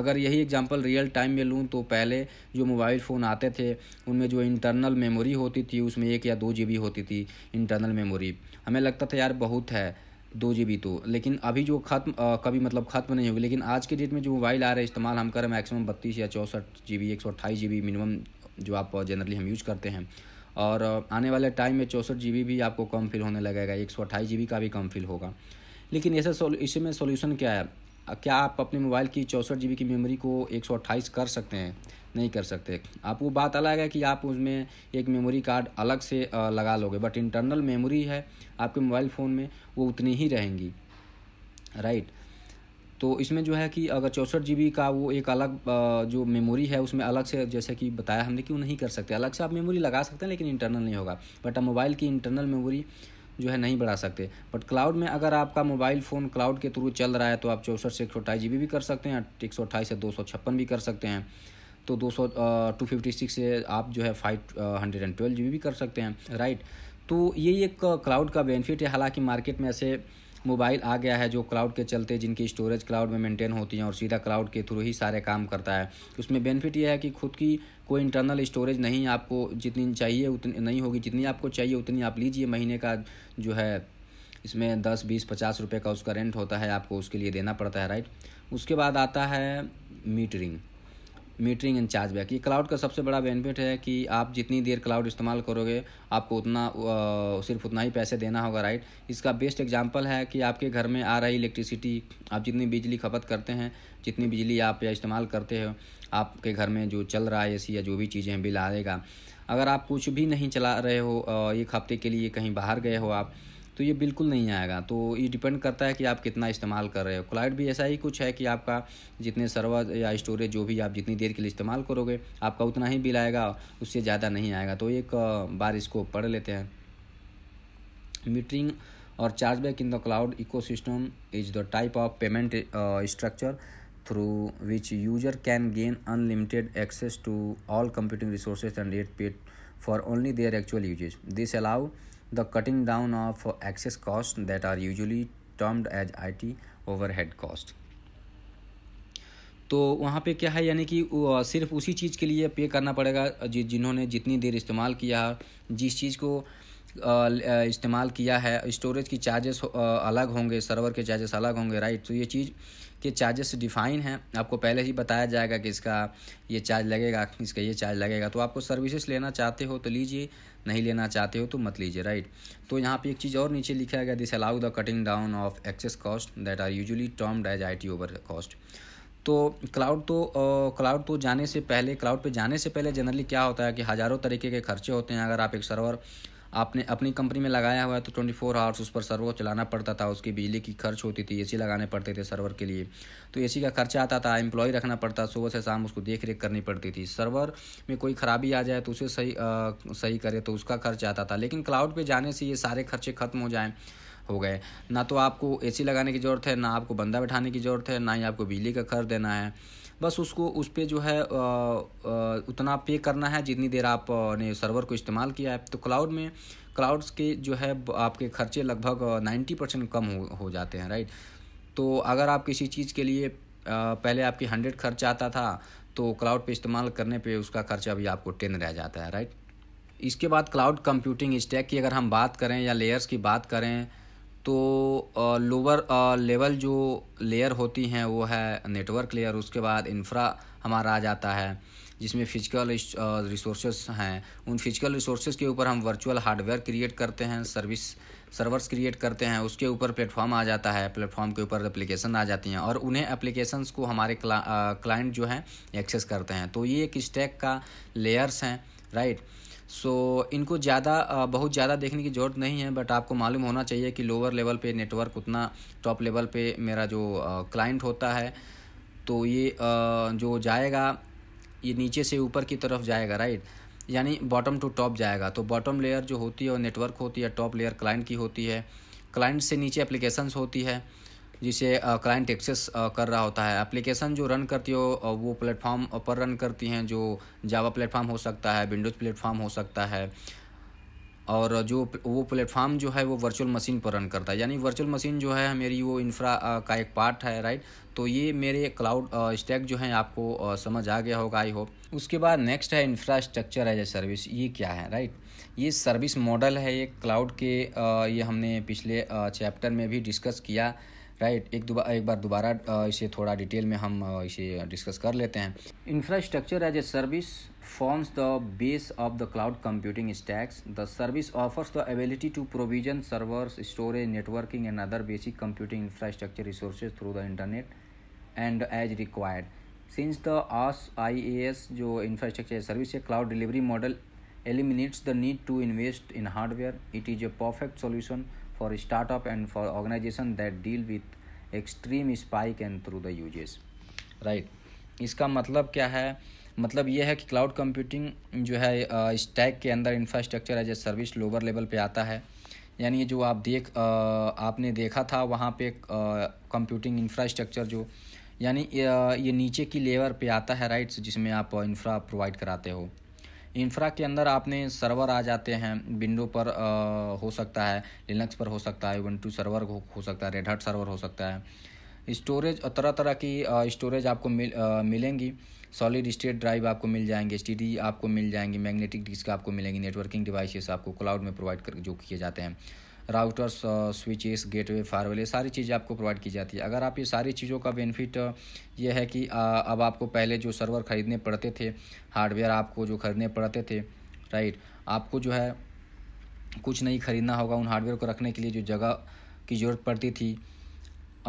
अगर यही एग्जांपल रियल टाइम में लूँ तो पहले जो मोबाइल फ़ोन आते थे उनमें जो इंटरनल मेमोरी होती थी उसमें एक या दो जी होती थी इंटरनल मेमोरी हमें लगता था यार बहुत है दो जी बी तो लेकिन अभी जो ख़त्म कभी मतलब ख़त्म नहीं होगी लेकिन आज के डेट में जो मोबाइल आ रहे इस्तेमाल हम कर मैक्सिमम बत्तीस या चौंसठ जी बी एक सौ अट्ठाईस जी बी मिनिमम जो आप जनरली हम यूज़ करते हैं और आने वाले टाइम में चौंसठ जी बी भी आपको कम फील होने लगेगा एक सौ अट्ठाईस जी बी का भी कम फील होगा लेकिन ऐसा इसी में सोल्यूशन क्या है क्या आप अपने मोबाइल की चौंसठ जी बी की मेमोरी को एक सौ अट्ठाईस कर सकते हैं नहीं कर सकते आपको बात अलग है कि आप उसमें एक मेमोरी कार्ड अलग से लगा लोगे बट इंटरनल मेमोरी है आपके मोबाइल फ़ोन में वो उतनी ही रहेंगी राइट तो इसमें जो है कि अगर चौंसठ जी का वो एक अलग जो मेमोरी है उसमें अलग से जैसे कि बताया हमने कि वो नहीं कर सकते अलग से आप मेमोरी लगा सकते हैं लेकिन इंटरनल नहीं होगा बट आप मोबाइल की इंटरनल मेमोरी जो है नहीं बढ़ा सकते बट क्लाउड में अगर आपका मोबाइल फ़ोन क्लाउड के थ्रू चल रहा है तो आप चौंसठ से एक सौ भी कर सकते हैं एक सौ से दो भी कर सकते हैं तो दो सौ टू फिफ्टी सिक्स से आप जो है five hundred and twelve G भी कर सकते हैं राइट तो ये एक क्लाउड का बेनिफिट है हालांकि मार्केट में ऐसे मोबाइल आ गया है जो क्लाउड के चलते जिनकी स्टोरेज क्लाउड में मेंटेन होती है और सीधा क्लाउड के थ्रू ही सारे काम करता है उसमें बेनिफिट ये है कि खुद की कोई इंटरनल स्टोरेज नहीं आपको जितनी चाहिए उतनी नहीं होगी जितनी आपको चाहिए उतनी आप लीजिए महीने का जो है इसमें दस बीस पचास रुपये का उसका रेंट होता है आपको उसके लिए देना पड़ता है राइट उसके बाद आता है मीटरिंग मीटरिंग एंड चार्जबैक ये क्लाउड का सबसे बड़ा बेनिफिट है कि आप जितनी देर क्लाउड इस्तेमाल करोगे आपको उतना आ, सिर्फ उतना ही पैसे देना होगा राइट इसका बेस्ट एग्जाम्पल है कि आपके घर में आ रही इलेक्ट्रिसिटी आप जितनी बिजली खपत करते हैं जितनी बिजली आप या इस्तेमाल करते हो आपके घर में जो चल रहा है ए या जो भी चीज़ें हैं बिल आएगा अगर आप कुछ भी नहीं चला रहे हो एक हफ्ते के लिए कहीं बाहर गए हो आप तो ये बिल्कुल नहीं आएगा तो ये डिपेंड करता है कि आप कितना इस्तेमाल कर रहे हो क्लाइड भी ऐसा ही कुछ है कि आपका जितने सर्वर या स्टोरेज जो भी आप जितनी देर के लिए इस्तेमाल करोगे आपका उतना ही बिल आएगा उससे ज़्यादा नहीं आएगा तो एक बार इसको पढ़ लेते हैं मीटरिंग और chargeback in the cloud ecosystem is the type of payment structure through which user can gain unlimited access to all computing resources and at paid for only their actual usage this allow the cutting down of excess costs that are usually termed as IT overhead cost तो वहाँ पे क्या है यानी कि सिर्फ उसी चीज़ के लिए पे करना पड़ेगा जि जिन्होंने जितनी देर इस्तेमाल किया जिस चीज़ को इस्तेमाल किया है स्टोरेज की चार्जेस अलग होंगे सर्वर के चार्जेस अलग होंगे राइट तो ये चीज़ के चार्जेस डिफाइन हैं आपको पहले ही बताया जाएगा कि इसका ये चार्ज लगेगा इसका ये चार्ज लगेगा तो आपको सर्विसेज लेना चाहते हो तो लीजिए नहीं लेना चाहते हो तो मत लीजिए राइट तो यहाँ पे एक चीज़ और नीचे लिखा गया this allow the cutting down of excess cost that are usually termed as I T over cost तो क्लाउड तो क्लाउड तो जाने से पहले क्लाउड पे जाने से पहले जनरली क्या होता है कि हज़ारों तरीके के खर्चे होते हैं अगर आप एक सर्वर आपने अपनी कंपनी में लगाया हुआ है तो ट्वेंटी फोर आवर्स उस पर सर्वर चलाना पड़ता था उसकी बिजली की खर्च होती थी एसी लगाने पड़ते थे सर्वर के लिए तो एसी का खर्चा आता था एम्प्लॉय रखना पड़ता सुबह से शाम उसको देख रेख करनी पड़ती थी सर्वर में कोई ख़राबी आ जाए तो उसे सही आ, सही करे तो उसका खर्च आता था लेकिन क्लाउड पर जाने से ये सारे खर्चे ख़त्म हो जाएँ हो गए ना तो आपको ए लगाने की ज़रूरत है ना आपको बंदा बैठाने की ज़रूरत है ना ही आपको बिजली का खर्च देना है बस उसको उस पर जो है उतना पे करना है जितनी देर आपने सर्वर को इस्तेमाल किया है तो क्लाउड में क्लाउड्स के जो है आपके खर्चे लगभग नाइन्टी परसेंट कम हो, हो जाते हैं राइट तो अगर आप किसी चीज़ के लिए पहले आपकी हंड्रेड खर्च आता था तो क्लाउड पे इस्तेमाल करने पे उसका खर्चा भी आपको टेन रह जाता है राइट इसके बाद क्लाउड कंप्यूटिंग स्टैक की अगर हम बात करें या लेयर्स की बात करें तो लोअर लेवल जो लेयर होती हैं वो है नेटवर्क लेयर उसके बाद इंफ्रा हमारा आ जाता है जिसमें फिजिकल रिसोर्सेज हैं उन फिजिकल रिसोर्स के ऊपर हम वर्चुअल हार्डवेयर क्रिएट करते हैं सर्विस सर्वर्स क्रिएट करते हैं उसके ऊपर प्लेटफॉर्म आ जाता है प्लेटफॉर्म के ऊपर एप्लीकेशन आ जाती हैं और उन्हें एप्लीकेशंस को हमारे क्लाइंट जो हैं एक्सेस करते हैं तो ये एक स्टैक का लेयर्स हैं राइट right? सो so, इनको ज़्यादा बहुत ज़्यादा देखने की ज़रूरत नहीं है बट आपको मालूम होना चाहिए कि लोअर लेवल पे नेटवर्क उतना टॉप लेवल पे मेरा जो क्लाइंट होता है तो ये जो जाएगा ये नीचे से ऊपर की तरफ जाएगा राइट यानी बॉटम टू टॉप जाएगा तो बॉटम लेयर जो होती है वो नेटवर्क होती है टॉप लेयर क्लाइंट की होती है क्लाइंट से नीचे एप्लीकेशंस होती है जिसे क्लाइंट एक्सेस कर रहा होता है एप्लीकेशन जो रन करती हो वो प्लेटफॉर्म पर रन करती हैं जो जावा प्लेटफॉर्म हो सकता है विंडोज़ प्लेटफॉर्म हो सकता है और जो वो प्लेटफॉर्म जो है वो वर्चुअल मशीन पर रन करता है यानी वर्चुअल मशीन जो है मेरी वो इंफ्रा का एक पार्ट है राइट तो ये मेरे क्लाउड स्टैक जो है आपको समझ आ गया होगा आई होप उसके बाद नेक्स्ट है इंफ्रास्ट्रक्चर एज ए सर्विस ये क्या है राइट ये सर्विस मॉडल है ये क्लाउड के ये हमने पिछले चैप्टर में भी डिस्कस किया राइट एक दोबारा एक बार दोबारा इसे थोड़ा डिटेल में हम इसे डिस्कस कर लेते हैं infrastructure as a service forms the base of the cloud computing stacks the service offers the ability to provision servers storage networking and other basic computing infrastructure resources through the internet and as required since the IaaS I A S जो infrastructure service है cloud delivery model eliminates the need to invest in hardware it is a perfect solution for startup and for organization that deal with extreme spike and through the uses right right. इसका मतलब क्या है मतलब ये है कि cloud computing जो है स्टैक के अंदर infrastructure as a service lower level पे आता है यानी जो आप देख आ, आपने देखा था वहाँ पे कंप्यूटिंग इंफ्रास्ट्रक्चर जो यानी ये नीचे की लेवर पे आता है राइट्स जिसमें आप इंफ्रा प्रोवाइड कराते हो इंफ्रा के अंदर आपने सर्वर आ जाते हैं विंडो पर आ, हो सकता है लिनक्स पर हो सकता है उबंटू सर्वर हो, हो सकता है रेड सर्वर हो सकता है स्टोरेज तरह तरह की स्टोरेज आपको मिल आ, मिलेंगी सॉलिड स्टेट ड्राइव आपको मिल जाएंगे एस आपको मिल जाएंगी मैग्नेटिक डिस्क आपको मिलेंगी नेटवर्किंग डिवाइसेस आपको क्लाउड में प्रोवाइड कर जो किए जाते हैं राउटर्स स्विचेस गेटवे फायरवेल ये सारी चीज़ें आपको प्रोवाइड की जाती है अगर आप ये सारी चीज़ों का बेनिफिट uh, ये है कि आ, uh, अब आपको पहले जो सर्वर ख़रीदने पड़ते थे हार्डवेयर आपको जो ख़रीदने पड़ते थे राइट आपको जो है कुछ नहीं ख़रीदना होगा उन हार्डवेयर को रखने के लिए जो जगह की ज़रूरत पड़ती थी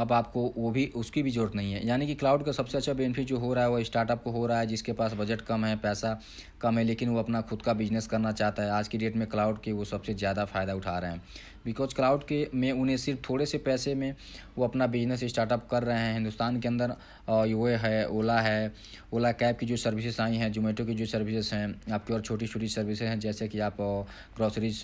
अब आपको वो भी उसकी भी ज़रूरत नहीं है यानी कि क्लाउड का सबसे अच्छा बेनिफिट जो हो रहा है वो स्टार्टअप को हो रहा है जिसके पास बजट कम है पैसा कम है लेकिन वो अपना खुद का बिजनेस करना चाहता है आज की डेट में क्लाउड के वो सबसे ज़्यादा फ़ायदा उठा रहे हैं बिकॉज क्लाउड के में उन्हें सिर्फ थोड़े से पैसे में वो अपना बिजनेस स्टार्टअप कर रहे हैं हिंदुस्तान के अंदर यूए है ओला है ओला कैब की जो सर्विसेज आई हैं जोमेटो की जो सर्विसेज हैं आपकी और छोटी छोटी सर्विसेज हैं जैसे कि आप ग्रॉसरीज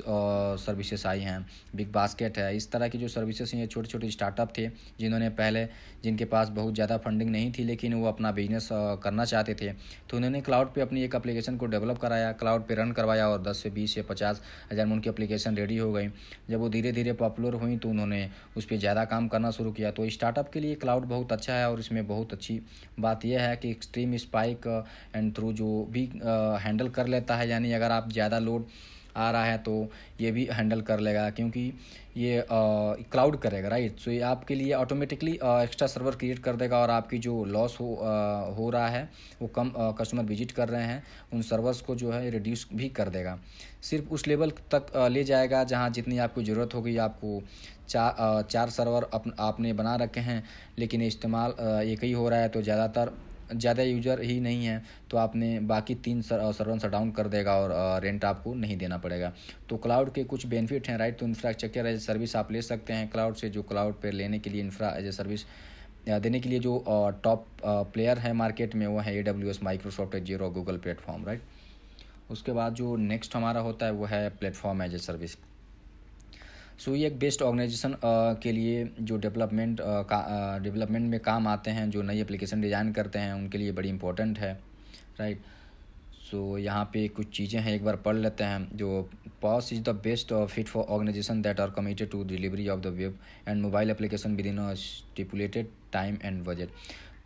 सर्विसेज आई हैं बिग बास्केट है इस तरह की जो सर्विसेज हैं ये छोटे छोटे स्टार्टअप थे जिन्होंने पहले जिनके पास बहुत ज़्यादा फंडिंग नहीं थी लेकिन वो अपना बिजनेस करना चाहते थे तो उन्होंने क्लाउड पर अपनी एक अपलीकेशन को डेवलप कराया क्लाउड पर रन करवाया और दस से बीस से पचास हज़ार में उनकी एप्लीकेशन रेडी हो गई जब धीरे धीरे पॉपुलर हुई तो उन्होंने उस पर ज़्यादा काम करना शुरू किया तो स्टार्टअप के लिए क्लाउड बहुत अच्छा है और इसमें बहुत अच्छी बात यह है कि एक्सट्रीम स्पाइक एंड थ्रू जो भी हैंडल कर लेता है यानी अगर आप ज़्यादा लोड आ रहा है तो ये भी हैंडल कर लेगा क्योंकि ये क्लाउड करेगा राइट सो ये आपके लिए ऑटोमेटिकली एक्स्ट्रा सर्वर क्रिएट कर देगा और आपकी जो लॉस हो आ, हो रहा है वो कम कस्टमर विजिट कर रहे हैं उन सर्वर्स को जो है रिड्यूस भी कर देगा सिर्फ उस लेवल तक ले जाएगा जहाँ जितनी आपको ज़रूरत होगी आपको चार चार सर्वर अप, आपने बना रखे हैं लेकिन इस्तेमाल एक ही हो रहा है तो ज़्यादातर ज़्यादा यूजर ही नहीं है तो आपने बाकी तीन सर्वर सर डाउन कर देगा और रेंट आपको नहीं देना पड़ेगा तो क्लाउड के कुछ बेनिफिट हैं राइट तो इंफ्रास्ट्रक्चर एज सर्विस आप ले सकते हैं क्लाउड से जो क्लाउड पर लेने के लिए इंफ्रा एज ए सर्विस देने के लिए जो टॉप प्लेयर है मार्केट में वो है A W S Microsoft Azure Google platform right उसके बाद जो नेक्स्ट हमारा होता है वो है platform as a service so ये एक बेस्ट ऑर्गेनाइजेशन के लिए जो डेवलपमेंट का डेवलपमेंट में काम आते हैं जो नई एप्लीकेशन डिज़ाइन करते हैं उनके लिए बड़ी इंपॉर्टेंट है राइट सो यहाँ पे कुछ चीज़ें हैं एक बार पढ़ लेते हैं जो PaaS is the best fit for organisation that are committed to delivery of the web and mobile application within stipulated time and budget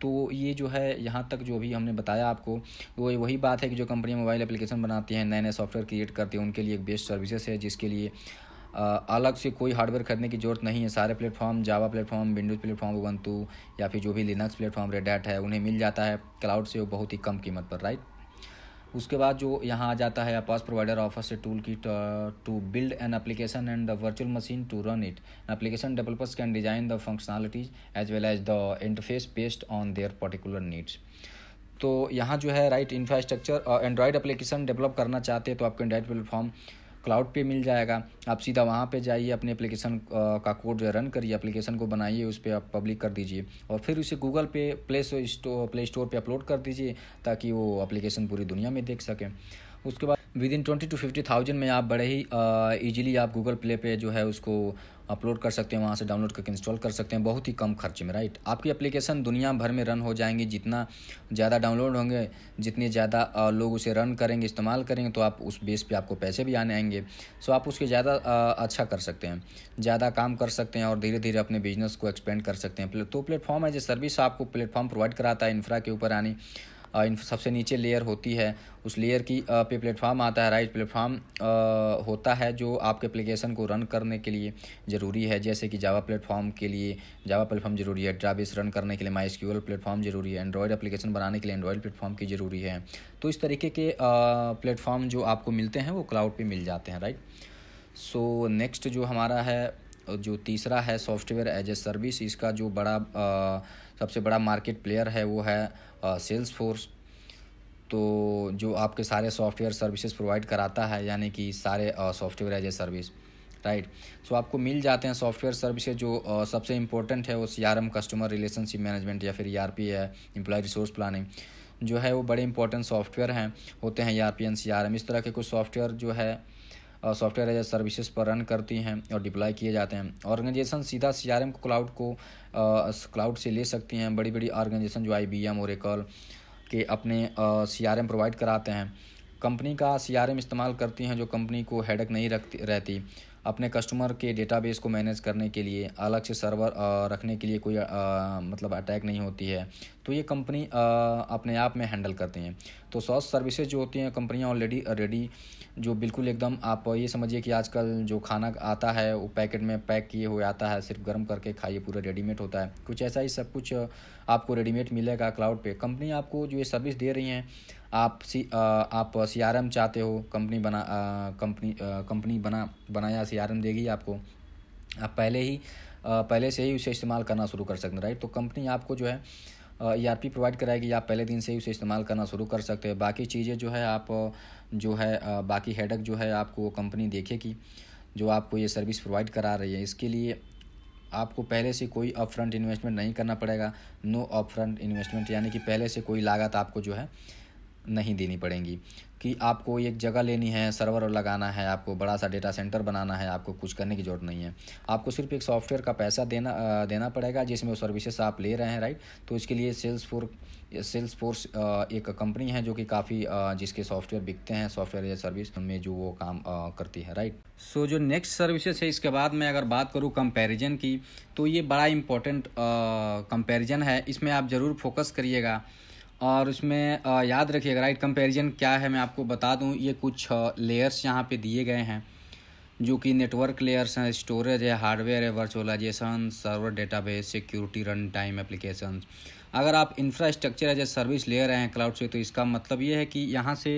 तो ये जो है यहाँ तक जो भी हमने बताया आपको वो वही बात है कि जो कंपनियाँ मोबाइल एप्लीकेशन बनाती हैं नए नए सॉफ्टवेयर क्रिएट करती हैं उनके लिए एक बेस्ट सर्विसेज है जिसके लिए अलग से कोई हार्डवेयर खरीदने की ज़रूरत नहीं है सारे platform Java platform Windows platform Ubuntu या फिर जो भी लिनक्स प्लेटफॉर्म रेडेट है उन्हें मिल जाता है क्लाउड से वो बहुत ही कम कीमत पर राइट उसके बाद जो यहाँ आ जाता है पास प्रोवाइडर ऑफर से टूल की to build an application and the virtual machine to run it application developers can design the functionalities as well as the interface based on their particular needs तो यहाँ जो है right infrastructure और Android application develop करना चाहते हैं तो आपके एंड्रॉयड प्लेटफॉर्म क्लाउड पे मिल जाएगा आप सीधा वहाँ पे जाइए अपने एप्लीकेशन का कोड जो रन करिए एप्लीकेशन को बनाइए उस पर आप पब्लिक कर दीजिए और फिर उसे गूगल पे प्ले स्टोर प्ले स्टोर पर अपलोड कर दीजिए ताकि वो एप्लीकेशन पूरी दुनिया में देख सकें उसके बाद within twenty to fifty thousand में आप बड़े ही ईजिली आप गूगल प्ले पे जो है उसको अपलोड कर सकते हैं वहाँ से डाउनलोड करके इंस्टॉल कर सकते हैं बहुत ही कम खर्चे में राइट आपकी एप्लीकेशन दुनिया भर में रन हो जाएंगी जितना ज़्यादा डाउनलोड होंगे जितने ज़्यादा लोग उसे रन करेंगे इस्तेमाल करेंगे तो आप उस बेस पे आपको पैसे भी आने आएंगे सो आप उसके ज़्यादा अच्छा कर सकते हैं ज़्यादा काम कर सकते हैं और धीरे धीरे अपने बिजनेस को एक्सपेंड कर सकते हैं तो प्लेटफॉर्म एज ए सर्विस आपको प्लेटफॉर्म प्रोवाइड कराता है इन्फ्रा के ऊपर आनी इन सबसे नीचे लेयर होती है उस लेयर की पे प्लेटफॉर्म आता है राइट प्लेटफॉर्म होता है जो आपके एप्लीकेशन को रन करने के लिए ज़रूरी है जैसे कि जावा प्लेटफॉर्म के लिए जावा प्लेटफॉर्म ज़रूरी है ड्राबिस रन करने के लिए माई प्लेटफॉर्म ज़रूरी है एंड्रॉयड एप्लीकेशन बनाने के लिए एंड्रॉयड प्लेटफॉर्म की ज़रूरी है तो इस तरीके के प्लेटफॉर्म जो आपको मिलते हैं वो क्लाउड पर मिल जाते हैं राइट सो नेक्स्ट जो हमारा है जो तीसरा है सॉफ्टवेयर एज ए सर्विस इसका जो बड़ा सबसे बड़ा मार्केट प्लेयर है वो है सेल्स फोर्स तो जो आपके सारे सॉफ्टवेयर सर्विसेज प्रोवाइड कराता है यानी कि सारे software as a service right so आपको मिल जाते हैं सॉफ्टवेयर सर्विसेज जो uh, सबसे इंपॉर्टेंट है वो C R M customer relationship management या फिर ई है एम्प्लॉय रिसोर्स प्लानिंग जो है वो बड़े इंपॉर्टेंट सॉफ्टवेयर हैं होते हैं E R P C R M इस तरह के कुछ सॉफ्टवेयर जो है सॉफ्टवेयर एज ए सर्विसेज पर रन करती हैं और डिप्लाई किए जाते हैं ऑर्गेनाइजेशन सीधा सी को क्लाउड को क्लाउड से ले सकती हैं बड़ी बड़ी ऑर्गेनाइजेशन जो आई बी एम ओरेकल के अपने सी आर एम प्रोवाइड कराते हैं कंपनी का सी आर एम इस्तेमाल करती हैं जो कंपनी को हेडक नहीं रखती रहती अपने कस्टमर के डेटाबेस को मैनेज करने के लिए अलग से सर्वर रखने के लिए कोई आ, मतलब अटैक नहीं होती है तो ये कंपनी अपने आप में हैंडल करते हैं तो सॉस सर्विसेज जो होती हैं कंपनियाँ ऑलरेडी रेडी जो बिल्कुल एकदम आप ये समझिए कि आजकल जो खाना आता है वो पैकेट में पैक किए हुए आता है सिर्फ गर्म करके खाइए पूरा रेडीमेड होता है कुछ ऐसा ही सब कुछ आपको रेडीमेड मिलेगा क्लाउड पे कंपनी आपको जो ये सर्विस दे रही हैं आप सी आ, आप सी आर एम चाहते हो कंपनी बना कंपनी कंपनी बना बनाया सी आर एम देगी आपको आप पहले ही आ, पहले से ही उसे इस्तेमाल करना शुरू कर सकते हैं राइट तो कंपनी आपको जो है ईआरपी प्रोवाइड e कराएगी आप पहले दिन से ही उसे इस्तेमाल करना शुरू कर सकते हैं बाकी चीज़ें जो है आप जो है बाकी हेडक जो है आपको वो कंपनी देखेगी जो आपको ये सर्विस प्रोवाइड करा रही है इसके लिए आपको पहले से कोई अपफ्रंट इन्वेस्टमेंट नहीं करना पड़ेगा नो अपफ्रंट इन्वेस्टमेंट यानी कि पहले से कोई लागत आपको जो है नहीं देनी पड़ेंगी कि आपको एक जगह लेनी है सर्वर लगाना है आपको बड़ा सा डेटा सेंटर बनाना है आपको कुछ करने की ज़रूरत नहीं है आपको सिर्फ एक सॉफ्टवेयर का पैसा देना देना पड़ेगा जिसमें वो सर्विसेज आप ले रहे हैं राइट तो इसके लिए सेल्स फोर सेल्स फोर्स एक कंपनी है जो कि काफ़ी जिसके सॉफ्टवेयर बिकते हैं सॉफ्टवेयर या सर्विस में जो वो काम करती है राइट सो so, जो नेक्स्ट सर्विसेज है इसके बाद मैं अगर बात करूँ कंपेरिजन की तो ये बड़ा इंपॉर्टेंट कंपेरिजन है इसमें आप ज़रूर फोकस करिएगा और उसमें याद रखिएगा राइट कंपैरिजन क्या है मैं आपको बता दूं ये कुछ लेयर्स यहाँ पे दिए गए हैं जो कि नेटवर्क लेयर्स हैं स्टोरेज है हार्डवेयर है virtualisation server database security run time application अगर आप इंफ्रास्ट्रक्चर एज ए सर्विस ले रहे हैं क्लाउड से तो इसका मतलब ये है कि यहाँ से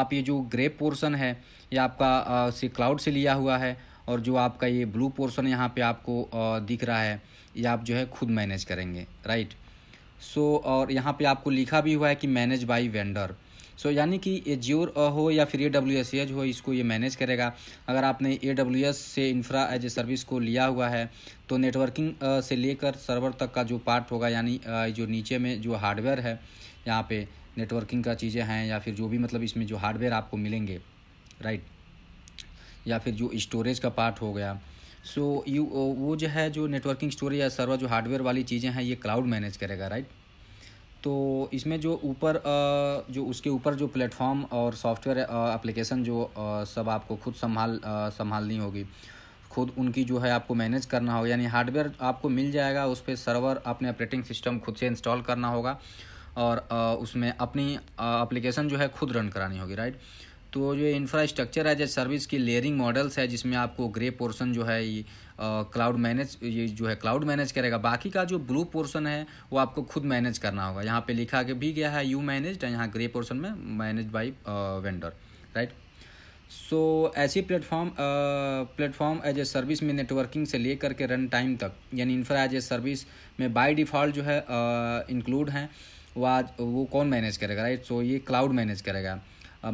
आप ये जो ग्रे पोर्सन है ये आपका से क्लाउड से लिया हुआ है और जो आपका ये ब्लू पोर्सन यहाँ पे आपको दिख रहा है ये आप जो है खुद मैनेज करेंगे राइट सो so, और यहाँ पे आपको लिखा भी हुआ है कि manage by vendor so so, यानी कि एज्योर हो या फिर ए डब्ल्यू एस एज हो इसको ये मैनेज करेगा अगर आपने ए डब्ल्यू एस से इंफ्रा एज ए सर्विस को लिया हुआ है तो नेटवर्किंग से लेकर सर्वर तक का जो पार्ट होगा यानी जो नीचे में जो हार्डवेयर है यहाँ पे नेटवर्किंग का चीज़ें हैं या फिर जो भी मतलब इसमें जो हार्डवेयर आपको मिलेंगे राइट या फिर जो स्टोरेज का पार्ट हो गया सो यू uh, वो जो है जो नेटवर्किंग स्टोरेज या सर्वर जो हार्डवेयर वाली चीज़ें हैं ये क्लाउड मैनेज करेगा राइट तो इसमें जो ऊपर uh, जो उसके ऊपर जो प्लेटफॉर्म और सॉफ्टवेयर एप्लीकेशन uh, जो सब आपको खुद संभाल संभालनी होगी खुद उनकी जो है आपको मैनेज करना होगा यानी हार्डवेयर आपको मिल जाएगा उस पर सर्वर अपने ऑपरेटिंग सिस्टम खुद से इंस्टॉल करना होगा और उसमें अपनी एप्लीकेशन जो है खुद रन करानी होगी राइट तो जो इंफ्रास्ट्रक्चर है जैसे सर्विस की लेयरिंग मॉडल्स है जिसमें आपको ग्रे पोर्शन जो है ये क्लाउड मैनेज ये जो है क्लाउड मैनेज करेगा बाकी का जो ब्लू पोर्शन है वो आपको खुद मैनेज करना होगा यहाँ पे लिखा के भी गया है यू मैनेज यहाँ ग्रे पोर्शन में manage by vendor right so ऐसी platform platform as a service में नेटवर्किंग से लेकर के रन टाइम तक यानी इंफ्रा एज ए सर्विस में बाई डिफ़ॉल्ट जो है इंक्लूड हैं वो आज वो कौन मैनेज करेगा राइट सो ये क्लाउड मैनेज करेगा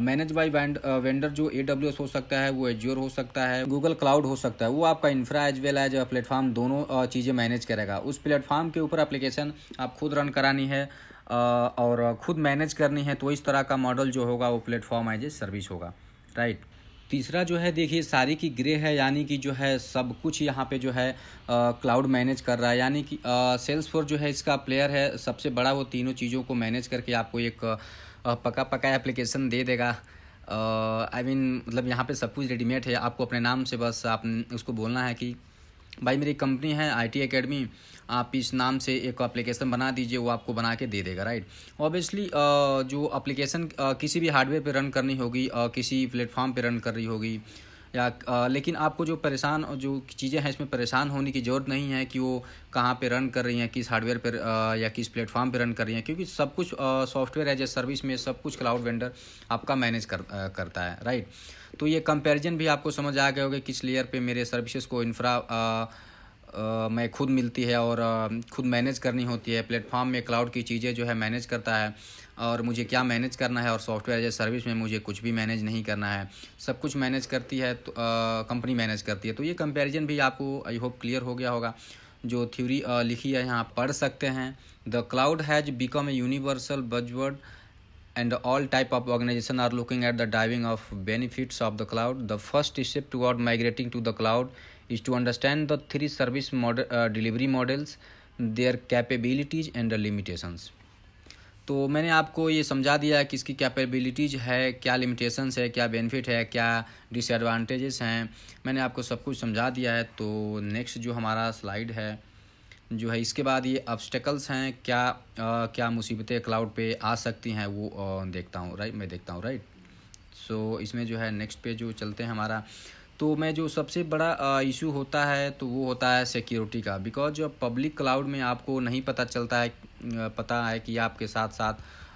मैनेज बाय वेंडर जो ए हो सकता है वो एज्योर हो सकता है गूगल क्लाउड हो सकता है वो आपका infra as well as platform दोनों चीज़ें मैनेज करेगा उस प्लेटफॉर्म के ऊपर एप्लीकेशन आप खुद रन करानी है और खुद मैनेज करनी है तो इस तरह का मॉडल जो होगा वो प्लेटफॉर्म एज ए सर्विस होगा राइट तीसरा जो है देखिए सारी की ग्रे है यानी कि जो है सब कुछ यहाँ पे जो है क्लाउड मैनेज कर रहा है यानी कि सेल्स फोर जो है इसका प्लेयर है सबसे बड़ा वो तीनों चीज़ों को मैनेज करके आपको एक पका पका एप्लीकेशन दे देगा आई मीन मतलब यहाँ पे सब कुछ रेडीमेड है आपको अपने नाम से बस आप उसको बोलना है कि भाई मेरी कंपनी है आई टी अकेडमी आप इस नाम से एक एप्लीकेशन बना दीजिए वो आपको बना के दे देगा राइट ऑब्वियसली जो एप्लीकेशन किसी भी हार्डवेयर पे रन करनी होगी किसी प्लेटफॉर्म पे रन कर रही होगी या आ, लेकिन आपको जो परेशान जो चीज़ें हैं इसमें परेशान होने की ज़रूरत नहीं है कि वो कहाँ पे रन कर रही हैं किस हार्डवेयर पर या किस प्लेटफॉर्म पे रन कर रही हैं क्योंकि सब कुछ सॉफ्टवेयर एज ए सर्विस में सब कुछ क्लाउड वेंडर आपका मैनेज कर, आ, करता है राइट तो ये कंपेरिजन भी आपको समझ आ गया होगा किस लेयर पर मेरे सर्विसेज को इन्फ्रा मैं खुद मिलती है और खुद मैनेज करनी होती है प्लेटफॉर्म में क्लाउड की चीज़ें जो है मैनेज करता है और मुझे क्या मैनेज करना है और सॉफ्टवेयर एज सर्विस में मुझे कुछ भी मैनेज नहीं करना है सब कुछ मैनेज करती है तो कंपनी मैनेज करती है तो ये कंपेरिजन भी आपको आई होप क्लियर हो गया होगा जो थ्यूरी लिखी है यहाँ पढ़ सकते हैं the cloud has become a universal buzzword and all type of organisation are looking at the driving of benefits of the cloud the first step to toward migrating to the cloud is to understand the three service model delivery models their capabilities and the limitations तो मैंने आपको ये समझा दिया है कि इसकी capabilities है क्या लिमिटेशंस है क्या बेनिफिट है क्या डिसएडवांटेजेस हैं मैंने आपको सब कुछ समझा दिया है तो नेक्स्ट जो हमारा स्लाइड है जो है इसके बाद ये ऑब्स्टेकल्स हैं क्या आ, क्या मुसीबतें क्लाउड पे आ सकती हैं वो आ, देखता हूँ राइट मैं देखता हूँ राइट सो so, इसमें जो है नेक्स्ट पे जो चलते हैं हमारा तो मैं जो सबसे बड़ा इशू होता है तो वो होता है सिक्योरिटी का बिकॉज जो पब्लिक क्लाउड में आपको नहीं पता चलता है पता है कि आपके साथ साथ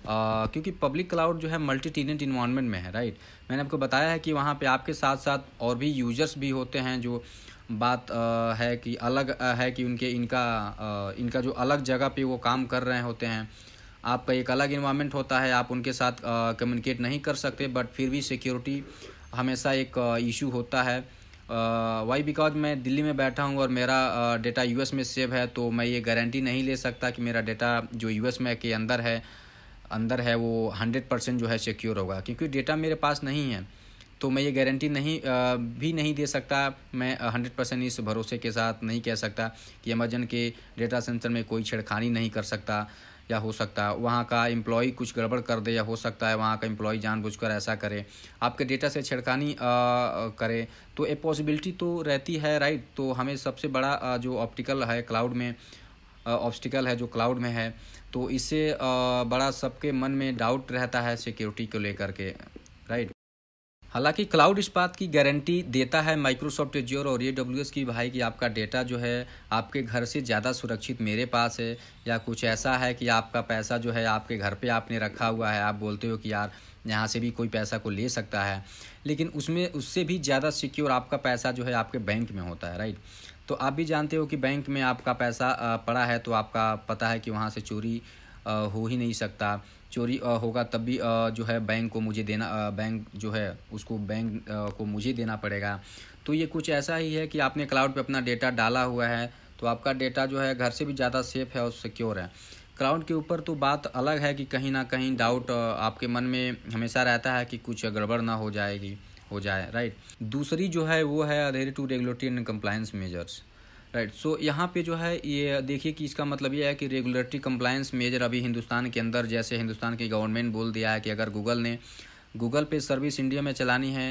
आ, क्योंकि पब्लिक क्लाउड जो है मल्टी टीनेंट इन्वायरमेंट में है राइट मैंने आपको बताया है कि वहाँ पे आपके साथ साथ और भी यूजर्स भी होते हैं जो बात आ, है कि अलग आ, है कि उनके इनका आ, इनका जो अलग जगह पे वो काम कर रहे होते हैं आपका एक अलग इन्वायरमेंट होता है आप उनके साथ कम्युनिकेट नहीं कर सकते बट फिर भी सिक्योरिटी हमेशा एक इशू होता है वाई बिकॉज मैं दिल्ली में बैठा हूँ और मेरा डेटा यूएस में सेव है तो मैं ये गारंटी नहीं ले सकता कि मेरा डेटा जो यूएस में के अंदर है अंदर है वो हंड्रेड परसेंट जो है सिक्योर होगा क्योंकि डेटा मेरे पास नहीं है तो मैं ये गारंटी नहीं आ, भी नहीं दे सकता मैं हंड्रेड परसेंट इस भरोसे के साथ नहीं कह सकता कि अमेजन के डेटा सेंसर में कोई छेड़खानी नहीं कर सकता या हो सकता है वहाँ का एम्प्लॉय कुछ गड़बड़ कर दे या हो सकता है वहाँ का एम्प्लॉई जानबूझकर ऐसा करे आपके डेटा से छेड़खानी करे तो ए पॉसिबिलिटी तो रहती है राइट तो हमें सबसे बड़ा जो ऑप्टिकल है क्लाउड में ऑप्स्टिकल है जो क्लाउड में है तो इससे बड़ा सबके मन में डाउट रहता है सिक्योरिटी को लेकर के राइट हालांकि क्लाउड इस बात की गारंटी देता है माइक्रोसॉफ्ट एज्योर और ए डब्ल्यू एस की भाई कि आपका डेटा जो है आपके घर से ज़्यादा सुरक्षित मेरे पास है या कुछ ऐसा है कि आपका पैसा जो है आपके घर पे आपने रखा हुआ है आप बोलते हो कि यार यहाँ से भी कोई पैसा को ले सकता है लेकिन उसमें उससे भी ज़्यादा सिक्योर आपका पैसा जो है आपके बैंक में होता है राइट तो आप भी जानते हो कि बैंक में आपका पैसा पड़ा है तो आपका पता है कि वहाँ से चोरी हो ही नहीं सकता चोरी होगा तब भी जो है बैंक को मुझे देना बैंक जो है उसको बैंक को मुझे देना पड़ेगा तो ये कुछ ऐसा ही है कि आपने क्लाउड पे अपना डेटा डाला हुआ है तो आपका डेटा जो है घर से भी ज़्यादा सेफ है और सिक्योर है क्लाउड के ऊपर तो बात अलग है कि कहीं ना कहीं डाउट आपके मन में हमेशा रहता है कि कुछ गड़बड़ ना हो जाएगी हो जाए राइट दूसरी जो है वो है adhere to regulatory and compliance measures right so यहाँ पे जो है ये देखिए कि इसका मतलब ये है कि रेगुलेटरी कंप्लायंस मेजर अभी हिंदुस्तान के अंदर जैसे हिंदुस्तान की गवर्नमेंट बोल दिया है कि अगर गूगल ने गूगल पे सर्विस इंडिया में चलानी है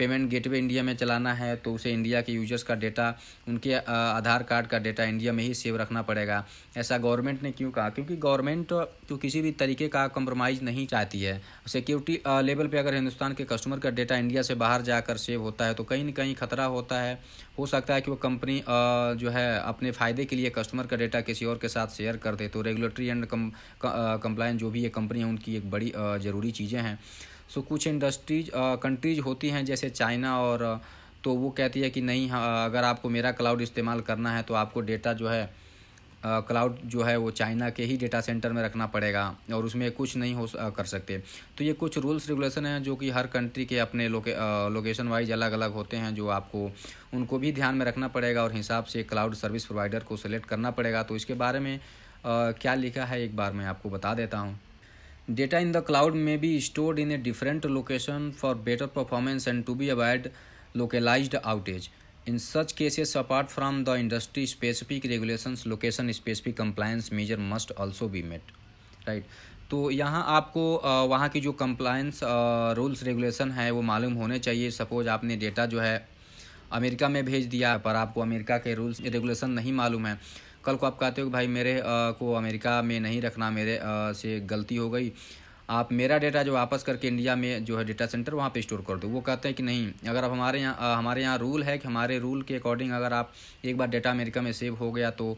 पेमेंट गेटवे इंडिया में चलाना है तो उसे इंडिया के यूजर्स का डेटा उनके आधार कार्ड का डेटा इंडिया में ही सेव रखना पड़ेगा ऐसा गवर्नमेंट ने क्यों कहा क्योंकि गवर्नमेंट तो किसी भी तरीके का कम्प्रोमाइज़ नहीं चाहती है सिक्योरिटी लेवल पे अगर हिंदुस्तान के कस्टमर का डेटा इंडिया से बाहर जाकर सेव होता है तो कहीं ना कहीं खतरा होता है हो सकता है कि वो कंपनी जो है अपने फ़ायदे के लिए कस्टमर का डेटा किसी और के साथ शेयर कर दे तो रेगुलेटरी एंड कम्प्लाइन जो भी ये कंपनी है उनकी एक बड़ी ज़रूरी चीज़ें हैं सो कुछ इंडस्ट्रीज कंट्रीज होती हैं जैसे चाइना और तो वो कहती है कि नहीं हाँ, अगर आपको मेरा क्लाउड इस्तेमाल करना है तो आपको डेटा जो है क्लाउड जो है वो चाइना के ही डेटा सेंटर में रखना पड़ेगा और उसमें कुछ नहीं हो कर सकते तो ये कुछ रूल्स रेगुलेशन हैं जो कि हर कंट्री के अपने लोके लोकेशन वाइज अलग अलग होते हैं जो आपको उनको भी ध्यान में रखना पड़ेगा और हिसाब से क्लाउड सर्विस प्रोवाइडर को सिलेक्ट करना पड़ेगा तो इसके बारे में uh, क्या लिखा है एक बार मैं आपको बता देता हूँ Data in the cloud may be stored in a different location for better performance and to be avoid localized outage. In such cases, apart from the industry specific regulations, location specific compliance measure must also be met. Right. तो यहाँ आपको वहाँ की जो compliance rules regulation है वो मालूम होने चाहिए सपोज़ आपने डेटा जो है अमेरिका में भेज दिया पर आपको अमेरिका के रूल्स रेगुलेशन नहीं मालूम है कल को आप कहते हो कि भाई मेरे आ, को अमेरिका में नहीं रखना मेरे आ, से गलती हो गई आप मेरा डेटा जो वापस करके इंडिया में जो है डेटा सेंटर वहाँ पे स्टोर कर दो वो कहते हैं कि नहीं अगर आप हमारे यहाँ हमारे यहाँ रूल है कि हमारे रूल के अकॉर्डिंग अगर आप एक बार डेटा अमेरिका में सेव हो गया तो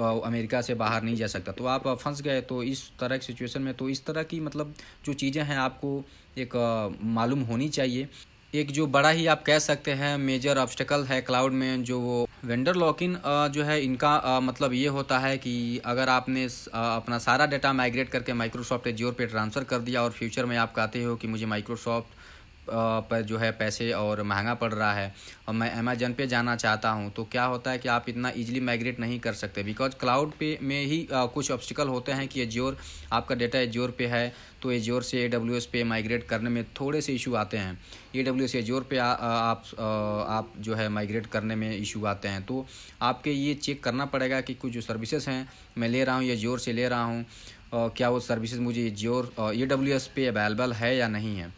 अमेरिका से बाहर नहीं जा सकता तो आप फंस गए तो इस तरह की सिचुएशन में तो इस तरह की मतलब जो चीज़ें हैं आपको एक मालूम होनी चाहिए एक जो बड़ा ही आप कह सकते हैं मेजर ऑब्स्टिकल है क्लाउड में जो वो वेंडर लॉक इन जो है इनका मतलब ये होता है कि अगर आपने अपना सारा डाटा माइग्रेट करके माइक्रोसॉफ्ट एज्योर पे ट्रांसफ़र कर दिया और फ्यूचर में आप कहते हो कि मुझे माइक्रोसॉफ्ट पर जो है पैसे और महंगा पड़ रहा है और मैं अमेजन पे जाना चाहता हूँ तो क्या होता है कि आप इतना इजीली माइग्रेट नहीं कर सकते बिकॉज क्लाउड पे में ही कुछ ऑब्स्टिकल होते हैं कि एजियोर आपका डेटा एज्योर पे है तो एजोर से ए डब्ल्यू एस पे माइग्रेट करने में थोड़े से इशू आते हैं ए डब्ल्यू एस एजोर पे आ, आ, आप आ, आप जो है माइग्रेट करने में इशू आते हैं तो आपके ये चेक करना पड़ेगा कि कुछ जो सर्विसेज हैं मैं ले रहा हूँ ज़ोर से ले रहा हूँ क्या वो सर्विसेज मुझे जोर ए डब्ल्यू एस पे अवेलेबल है या नहीं है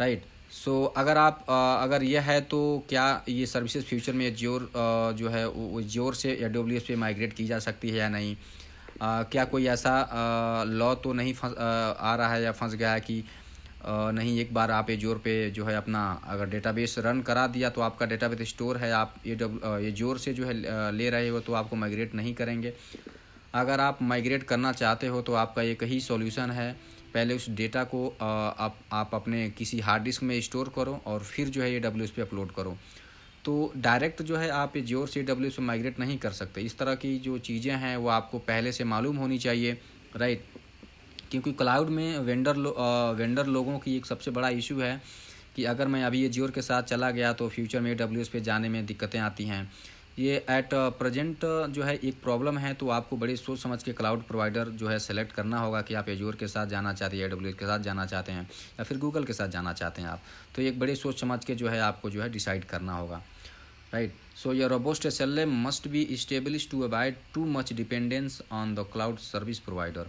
राइट सो so, अगर आप आ, अगर यह है तो क्या ये सर्विसेज फ्यूचर में जोर जो है जोर से ए डब्ल्यू पे माइग्रेट की जा सकती है या नहीं आ, क्या कोई ऐसा लॉ तो नहीं फंस आ रहा है या फंस गया है कि आ, नहीं एक बार आप ये जोर पे जो है अपना अगर डेटाबेस रन करा दिया तो आपका डेटाबेस स्टोर है आप ये जोर से जो है ले रहे हो तो आपको माइग्रेट नहीं करेंगे अगर आप माइग्रेट करना चाहते हो तो आपका एक ही सॉल्यूशन है पहले उस डेटा को आप आप अपने किसी हार्ड डिस्क में स्टोर करो और फिर जो है ये डब्ल्यू पे अपलोड करो तो डायरेक्ट जो है आप जियोर सी डब्ल्यू से माइग्रेट नहीं कर सकते इस तरह की जो चीज़ें हैं वो आपको पहले से मालूम होनी चाहिए राइट क्योंकि क्लाउड में वेंडर लो, आ, वेंडर लोगों की एक सबसे बड़ा इशू है कि अगर मैं अभी ये जियोर के साथ चला गया तो फ्यूचर में डब्ल्यू पे जाने में दिक्कतें आती हैं ये एट प्रेजेंट जो है एक प्रॉब्लम है तो आपको बड़ी सोच समझ के क्लाउड प्रोवाइडर जो है सेलेक्ट करना होगा कि आप एजोर के साथ जाना चाहते हैं ए के साथ जाना चाहते हैं या फिर गूगल के साथ जाना चाहते हैं आप तो एक बड़ी सोच समझ के जो है आपको जो है डिसाइड करना होगा right so your robust slm must be established to avoid too much dependence on the cloud service provider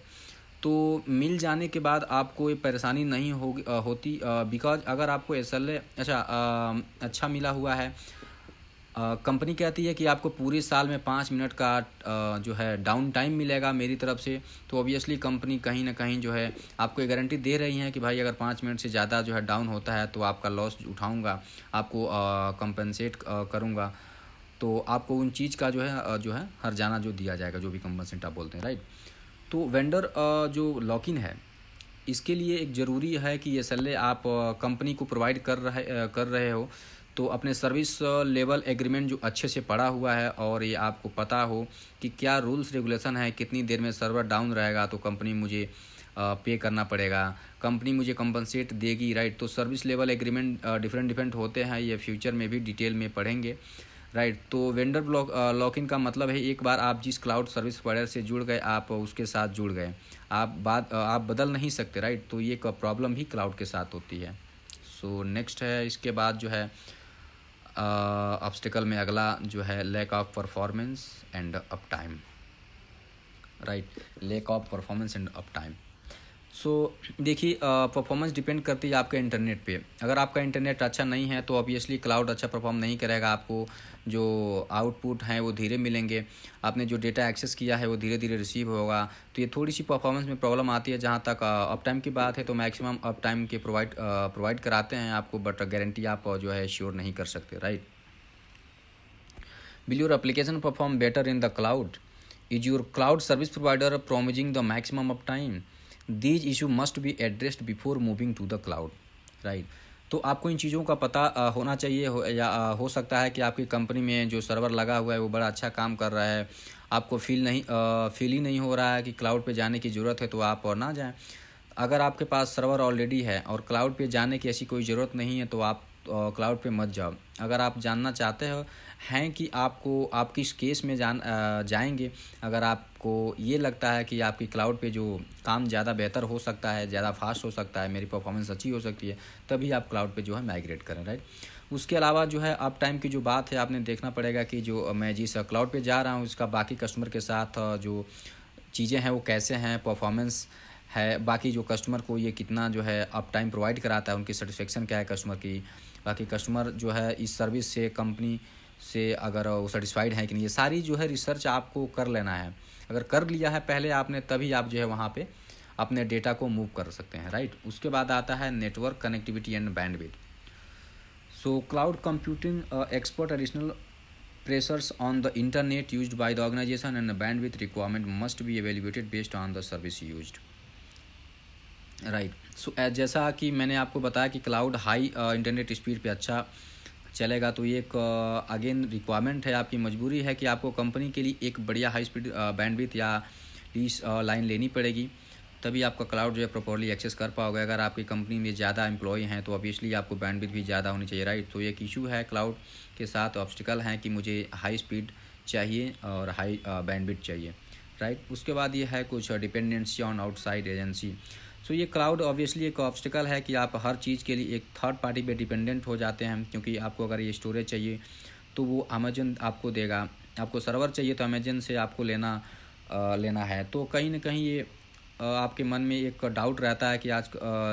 तो मिल जाने के बाद आपको ये परेशानी नहीं होगी होती बिकॉज अगर आपको एस एल अच्छा आ, अच्छा मिला हुआ है कंपनी कहती है कि आपको पूरे साल में पाँच मिनट का आ, जो है डाउन टाइम मिलेगा मेरी तरफ से तो ऑब्वियसली कंपनी कहीं ना कहीं जो है आपको ये गारंटी दे रही है कि भाई अगर पाँच मिनट से ज़्यादा जो है डाउन होता है तो आपका लॉस उठाऊंगा आपको कंपनसेट करूँगा तो आपको उन चीज़ का जो है जो है हर जाना जो दिया जाएगा जो भी कंपनसेट आप बोलते हैं राइट तो वेंडर जो लॉक इन है इसके लिए एक ज़रूरी है कि ये सल्ले आप कंपनी को प्रोवाइड कर रहे कर रहे हो तो अपने सर्विस लेवल एग्रीमेंट जो अच्छे से पड़ा हुआ है और ये आपको पता हो कि क्या रूल्स रेगुलेशन है कितनी देर में सर्वर डाउन रहेगा तो कंपनी मुझे पे करना पड़ेगा कंपनी मुझे कंपनसेट देगी राइट तो service level agreement different different होते हैं ये फ्यूचर में भी डिटेल में पढ़ेंगे राइट तो वेंडर ब्लॉक लॉक इन का मतलब है एक बार आप जिस क्लाउड सर्विस प्रोवाइडर से जुड़ गए आप उसके साथ जुड़ गए आप बात आप बदल नहीं सकते राइट तो ये प्रॉब्लम भी क्लाउड के साथ होती है सो so, नेक्स्ट है इसके बाद जो है ऑब्स्टिकल में अगला जो है lack of performance and up time right lack of performance and up time so so, देखिए परफॉर्मेंस डिपेंड करती है आपके इंटरनेट पे अगर आपका इंटरनेट अच्छा नहीं है तो ऑब्वियसली क्लाउड अच्छा परफॉर्म नहीं करेगा आपको जो आउटपुट हैं वो धीरे मिलेंगे आपने जो डेटा एक्सेस किया है वो धीरे धीरे रिसीव होगा तो ये थोड़ी सी परफॉर्मेंस में प्रॉब्लम आती है जहाँ तक अप टाइम की बात है तो मैक्सिमम अप टाइम के प्रोवाइड प्रोवाइड कराते हैं आपको बट गारंटी आप जो है श्योर नहीं कर सकते right your application perform better in the cloud is your cloud service provider promising the maximum up time these issue must be addressed before moving to the cloud right तो आपको इन चीज़ों का पता होना चाहिए हो या हो सकता है कि आपकी कंपनी में जो सर्वर लगा हुआ है वो बड़ा अच्छा काम कर रहा है आपको फील नहीं फील ही नहीं हो रहा है कि क्लाउड पे जाने की ज़रूरत है तो आप और ना जाएं अगर आपके पास सर्वर ऑलरेडी है और क्लाउड पे जाने की ऐसी कोई ज़रूरत नहीं है तो आप क्लाउड पे मत जाओ अगर आप जानना चाहते हो हैं कि आपको आप किस केस में जान जाएंगे अगर आपको ये लगता है कि आपकी क्लाउड पे जो काम ज़्यादा बेहतर हो सकता है ज़्यादा फास्ट हो सकता है मेरी परफॉर्मेंस अच्छी हो सकती है तभी आप क्लाउड पे जो है माइग्रेट करें राइट उसके अलावा जो है अप टाइम की जो बात है आपने देखना पड़ेगा कि जो मैं जिस क्लाउड पर जा रहा हूँ उसका बाकी कस्टमर के साथ जो चीज़ें हैं वो कैसे हैं परफॉर्मेंस है बाकी जो कस्टमर को ये कितना जो है अप टाइम प्रोवाइड कराता है उनकी सेटिस्फेक्शन क्या है कस्टमर की ताकि कस्टमर जो है इस सर्विस से कंपनी से अगर वो सेटिस्फाइड है कि नहीं ये सारी जो है रिसर्च आपको कर लेना है अगर कर लिया है पहले आपने तभी आप जो है वहाँ पे अपने डेटा को मूव कर सकते हैं राइट उसके बाद आता है network connectivity and bandwidth so cloud computing expert additional pressures on the internet use by the organisation and the requirement must be be based on the service used right so जैसा कि मैंने आपको बताया कि क्लाउड हाई इंटरनेट स्पीड पे अच्छा चलेगा तो ये एक अगेन uh, रिक्वायरमेंट है आपकी मजबूरी है कि आपको कंपनी के लिए एक बढ़िया हाई स्पीड बैंडविथ या लीज लाइन uh, लेनी पड़ेगी तभी आपका क्लाउड जो है प्रॉपरली एक्सेस कर पाओगे अगर आपकी कंपनी में ज़्यादा एम्प्लॉय हैं तो ऑब्वियसली आपको बैंडविथ भी ज़्यादा होनी चाहिए राइट तो एक इशू है क्लाउड के साथ ऑब्स्टिकल हैं कि मुझे हाई स्पीड चाहिए और हाई बैंडविथ uh, चाहिए राइट उसके बाद ये है कुछ dependency on outside agency so ये क्लाउड ऑब्वियसली एक ऑब्स्टिकल है कि आप हर चीज़ के लिए एक थर्ड पार्टी पे डिपेंडेंट हो जाते हैं क्योंकि आपको अगर ये स्टोरेज चाहिए तो वो अमेजन आपको देगा आपको सर्वर चाहिए तो अमेजन से आपको लेना आ, लेना है तो कहीं ना कहीं ये आपके मन में एक डाउट रहता है कि आज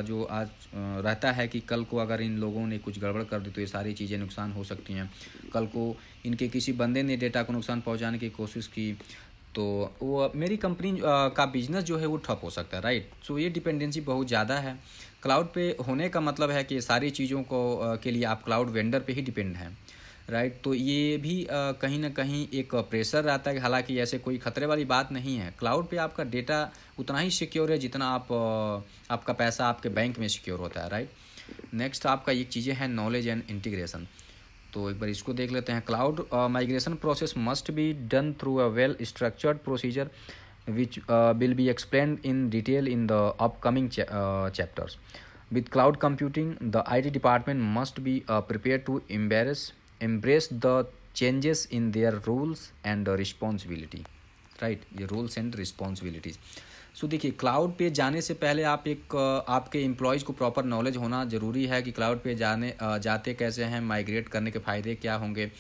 जो आज रहता है कि कल को अगर इन लोगों ने कुछ गड़बड़ कर दी तो ये सारी चीज़ें नुकसान हो सकती हैं कल को इनके किसी बंदे ने डेटा को नुकसान पहुंचाने की कोशिश की तो वो मेरी कंपनी का बिजनेस जो है वो ठप हो सकता है राइट सो ये डिपेंडेंसी बहुत ज़्यादा है क्लाउड पे होने का मतलब है कि सारी चीज़ों को के लिए आप क्लाउड वेंडर पे ही डिपेंड हैं राइट तो ये भी कहीं ना कहीं एक प्रेशर रहता है हालांकि ऐसे कोई खतरे वाली बात नहीं है क्लाउड पे आपका डेटा उतना ही सिक्योर है जितना आप आपका पैसा आपके बैंक में सिक्योर होता है राइट नेक्स्ट आपका ये चीज़ें हैं नॉलेज एंड इंटीग्रेशन तो एक बार इसको देख लेते हैं cloud migration process must be done through a well structured procedure which will be explain in detail in the upcoming chapters with cloud computing the I T department must be prepare to embrace embrace the changes in their rules and responsibility right ये rules and responsibilities so देखिए cloud पे जाने से पहले आप एक आपके employees को प्रॉपर नॉलेज होना ज़रूरी है कि क्लाउड पे जाने जाते कैसे हैं माइग्रेट करने के फ़ायदे क्या होंगे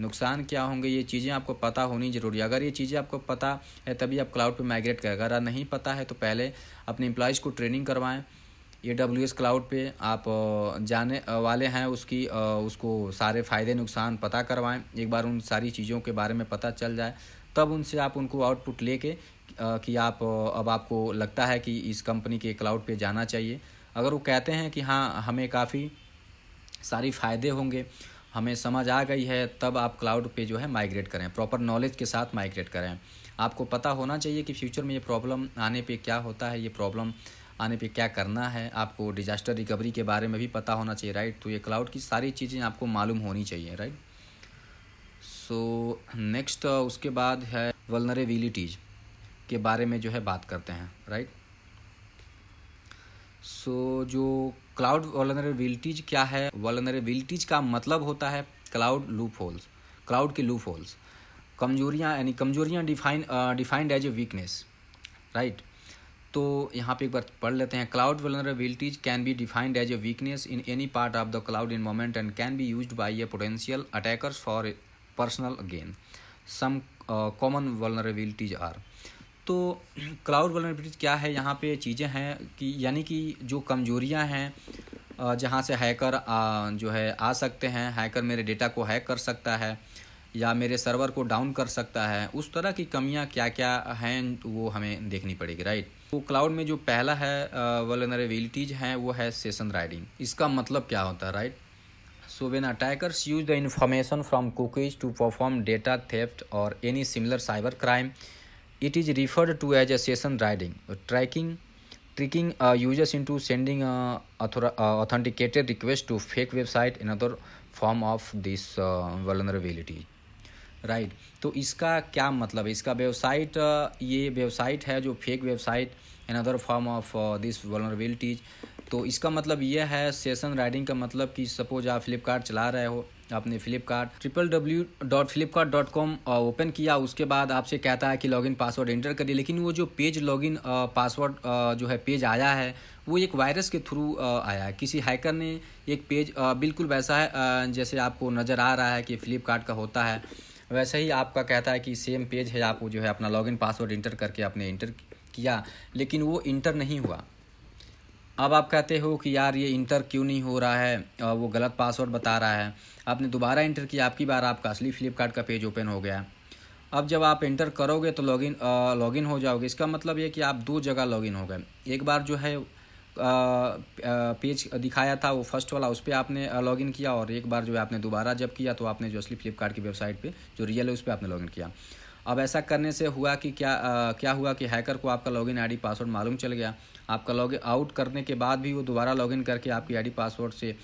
नुकसान क्या होंगे ये चीज़ें आपको पता होनी जरूरी है अगर ये चीज़ें आपको पता है तभी आप क्लाउड पे माइग्रेट करें अगर नहीं पता है तो पहले अपने एम्प्लॉयज़ को ट्रेनिंग करवाएं ए डब्ल्यू एस क्लाउड पे आप जाने वाले हैं उसकी उसको सारे फ़ायदे नुकसान पता करवाएं एक बार उन सारी चीज़ों के बारे में पता चल जाए तब उनसे आप उनको आउटपुट लेके कि आप अब आपको लगता है कि इस कंपनी के क्लाउड पे जाना चाहिए अगर वो कहते हैं कि हाँ हमें काफ़ी सारी फ़ायदे होंगे हमें समझ आ गई है तब आप क्लाउड पे जो है माइग्रेट करें प्रॉपर नॉलेज के साथ माइग्रेट करें आपको पता होना चाहिए कि फ्यूचर में ये प्रॉब्लम आने पे क्या होता है ये प्रॉब्लम आने पे क्या करना है आपको डिजास्टर रिकवरी के बारे में भी पता होना चाहिए राइट तो ये क्लाउड की सारी चीज़ें आपको मालूम होनी चाहिए राइट सो नेक्स्ट उसके बाद है वलनरेबिलिटीज़ के बारे में जो है बात करते हैं राइट सो so, जो क्लाउड वॉलनरेबिलिटीज क्या है वॉलनरेबिलिटीज का मतलब होता है क्लाउड लूप होल्स क्लाउड के लूप होल्स कमजोरियाँ यानी कमजोरियाँ define defined as a weakness right तो यहाँ पे एक बार पढ़ लेते हैं cloud vulnerabilities can be defined as a weakness in any part of the cloud in moment and can be use by a potential attackers for personal gain some common vulnerabilities are तो cloud vulnerabilities क्या है यहाँ पे चीज़ें हैं कि यानी कि जो कमजोरियाँ हैं जहाँ से हैकर जो है आ सकते हैं हैकर मेरे डेटा को हैक कर सकता है या मेरे सर्वर को डाउन कर सकता है उस तरह की कमियाँ क्या क्या हैं वो हमें देखनी पड़ेगी राइट तो क्लाउड में जो पहला है वलनरेबिलिटीज हैं वो है सेशन राइडिंग इसका मतलब क्या होता है right so when attackers use the information from cookies to perform data theft और any similar cyber crime It is referred to as a session riding. Tracking tricking uh, users into sending uh, authenticated request to fake website another form of this uh, vulnerability right right. तो इसका क्या मतलब है इसका website ये website है जो fake website another form of this vulnerabilities तो इसका मतलब यह है सेशन राइडिंग का मतलब कि सपोज आप फ्लिपकार्ट चला रहे हो आपने Flipkart triple W dot Flipkart dot com open किया उसके बाद आपसे कहता है कि लॉगिन पासवर्ड एंटर करिए लेकिन वो जो पेज लॉगिन पासवर्ड जो है पेज आया है वो एक वायरस के थ्रू आया है किसी हैकर ने एक पेज बिल्कुल वैसा है जैसे आपको नज़र आ रहा है कि फ्लिपकार्ट का होता है वैसे ही आपका कहता है कि सेम पेज है आप जो है अपना लॉगिन पासवर्ड इंटर करके आपने इंटर किया लेकिन वो इंटर नहीं हुआ अब आप कहते हो कि यार ये इंटर क्यों नहीं हो रहा है वो गलत पासवर्ड बता रहा है आपने दोबारा इंटर किया आपकी बार आपका असली फ्लिपकार्ट का पेज ओपन हो गया अब जब आप इंटर करोगे तो लॉगिन लॉगिन हो जाओगे इसका मतलब ये कि आप दो जगह लॉगिन हो गए एक बार जो है पेज दिखाया था वो फर्स्ट वाला उस पर आपने लॉगिन किया और एक बार जो है आपने दोबारा जब किया तो आपने जो असली फ्लिपकार्ट की वेबसाइट पे जो रियल है उस पर आपने लॉगिन किया अब ऐसा करने से हुआ कि क्या आ, क्या हुआ कि हैकर को आपका लॉगिन आईडी पासवर्ड मालूम चल गया आपका लॉगिन आउट करने के बाद भी वो दोबारा लॉगिन करके आपकी आईडी पासवर्ड से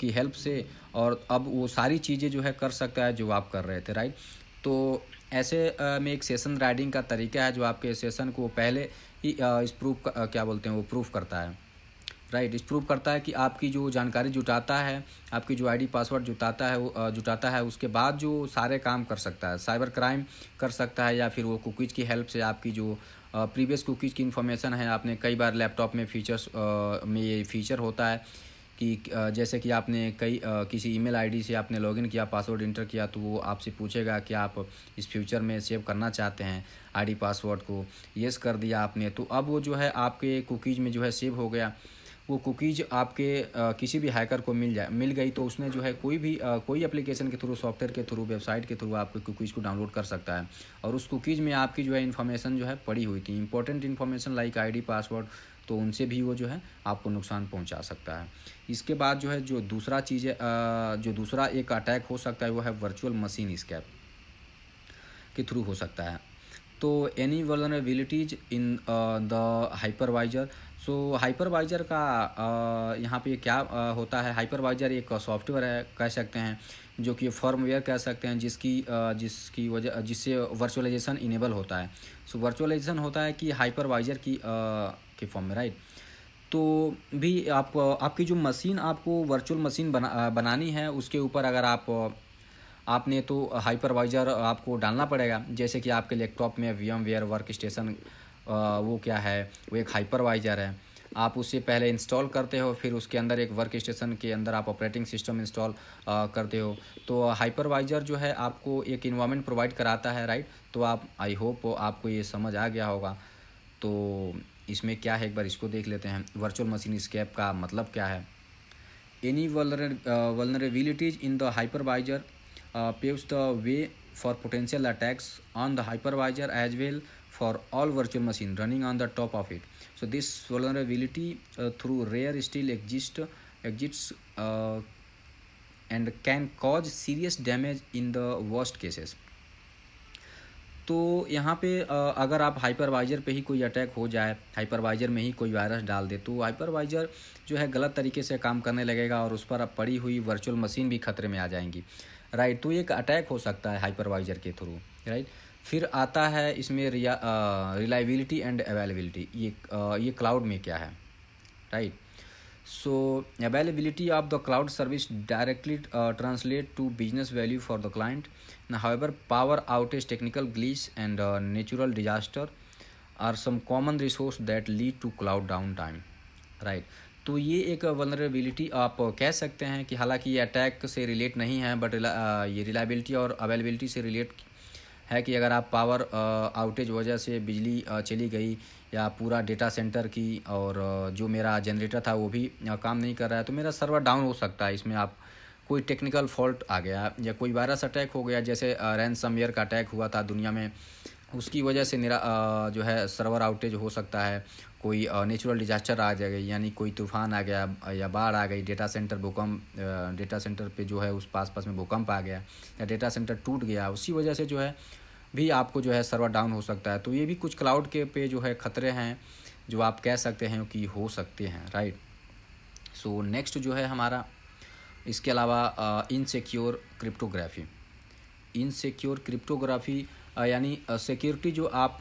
की हेल्प से और अब वो सारी चीज़ें जो है कर सकता है जो आप कर रहे थे राइट तो ऐसे में एक सेशन राइडिंग का तरीका है जो आपके सेशन को पहले ही इस प्रूफ क्या बोलते हैं वो प्रूफ करता है राइट इस प्रूफ करता है कि आपकी जो जानकारी जुटाता है आपकी जो आईडी पासवर्ड जुटाता है वो जुटाता है उसके बाद जो सारे काम कर सकता है साइबर क्राइम कर सकता है या फिर वो कुकीज़ की हेल्प से आपकी जो प्रीवियस कुकीज़ की इन्फॉर्मेशन है आपने कई बार लैपटॉप में फीचर्स में ये फीचर होता है कि जैसे कि आपने कई किसी ईमेल आईडी से आपने लॉगिन किया पासवर्ड इंटर किया तो वो आपसे पूछेगा कि आप इस फ्यूचर में सेव करना चाहते हैं आईडी पासवर्ड को येस कर दिया आपने तो अब वो जो है आपके कुकीज़ में जो है सेव हो गया वो कुकीज़ आपके आ, किसी भी हैकर को मिल जाए मिल गई तो उसने जो है कोई भी आ, कोई एप्लीकेशन के थ्रू सॉफ्टवेयर के थ्रू वेबसाइट के थ्रू आपके कुकीज़ को डाउनलोड कर सकता है और उस कुकीज़ में आपकी जो है इन्फॉर्मेशन जो है पड़ी हुई थी important information like ID password तो उनसे भी वो जो है आपको नुकसान पहुंचा सकता है इसके बाद जो है जो दूसरा चीज़ है जो दूसरा एक अटैक हो सकता है वो है वर्चुअल मशीन स्कैप के थ्रू हो सकता है तो any vulnerabilities in the hypervisor so hypervisor का uh, यहाँ पे क्या uh, होता है हाइपरवाइजर एक सॉफ्टवेयर है कह सकते हैं जो कि फर्मवेयर कह सकते हैं जिसकी uh, जिसकी वजह जिससे वर्चुअलाइजेशन इनेबल होता है सो so, वर्चुअलाइजेशन होता है कि हाइपरवाइजर की uh, के फॉर्म में राइट तो भी आप आपकी जो मशीन आपको वर्चुअल मशीन बना बनानी है उसके ऊपर अगर आप आपने तो हाइपरवाइज़र आपको डालना पड़ेगा जैसे कि आपके लैपटॉप में VMware workstation वो क्या है वो एक हाइपरवाइज़र है आप उससे पहले इंस्टॉल करते हो फिर उसके अंदर एक वर्क स्टेशन के अंदर आप ऑपरेटिंग सिस्टम इंस्टॉल करते हो तो हाइपरवाइज़र जो है आपको एक इन्वामेंट प्रोवाइड कराता है राइट तो आप आई होप आपको ये समझ आ गया होगा तो इसमें क्या है एक बार इसको देख लेते हैं वर्चुअल मशीन स्कैप का मतलब क्या है any vulnerabilities in the hypervisor paves the way for potential attacks on the hypervisor as well for all virtual machine running on the top of it so this vulnerability through rare still exist exits and can cause serious damage in the worst cases तो यहाँ पे अगर आप hypervisor पे ही कोई attack हो जाए hypervisor में ही कोई वायरस डाल दे तो हाइपरवाइज़र जो है गलत तरीके से काम करने लगेगा और उस पर अब पड़ी हुई वर्चुअल मशीन भी खतरे में आ जाएंगी राइट तो एक अटैक हो सकता है हाइपरवाइज़र के थ्रू राइट फिर आता है इसमें रिलायबिलिटी एंड अवेलेबिलिटी ये आ, ये क्लाउड में क्या है right so availability of the cloud service directly translate to business value for the client Now, however, power outage, technical glitch, and uh, natural disaster are some common resource that lead to cloud downtime. Right. तो ये एक vulnerability आप uh, कह सकते हैं कि हालांकि ये अटैक से रिलेट नहीं है बट uh, ये रिलायबिलिटी और अवेलेबिलिटी से रिलेट है कि अगर आप पावर आउटेज uh, वजह से बिजली चली गई या पूरा डेटा सेंटर की और जो मेरा जनरेटर था वो भी काम नहीं कर रहा है तो मेरा सर्वर डाउन हो सकता है इसमें आप कोई टेक्निकल फॉल्ट आ गया या कोई वायरस अटैक हो गया जैसे रैनसमवेयर का अटैक हुआ था दुनिया में उसकी वजह से निरा जो है सर्वर आउटेज हो सकता है कोई नेचुरल डिजास्टर आ जाएगा यानी कोई तूफान आ गया या बाढ़ आ गई डेटा सेंटर भूकंप डेटा सेंटर पे जो है उस पास पास में भूकंप आ गया या डेटा सेंटर टूट गया उसी वजह से जो है भी आपको जो है सर्वर डाउन हो सकता है तो ये भी कुछ क्लाउड के पे जो है ख़तरे हैं जो आप कह सकते हैं कि हो सकते हैं राइट सो नेक्स्ट जो है हमारा इसके अलावा इनसिक्योर क्रिप्टोग्राफी इनसिक्योर क्रिप्टोग्राफी यानी सिक्योरिटी जो आप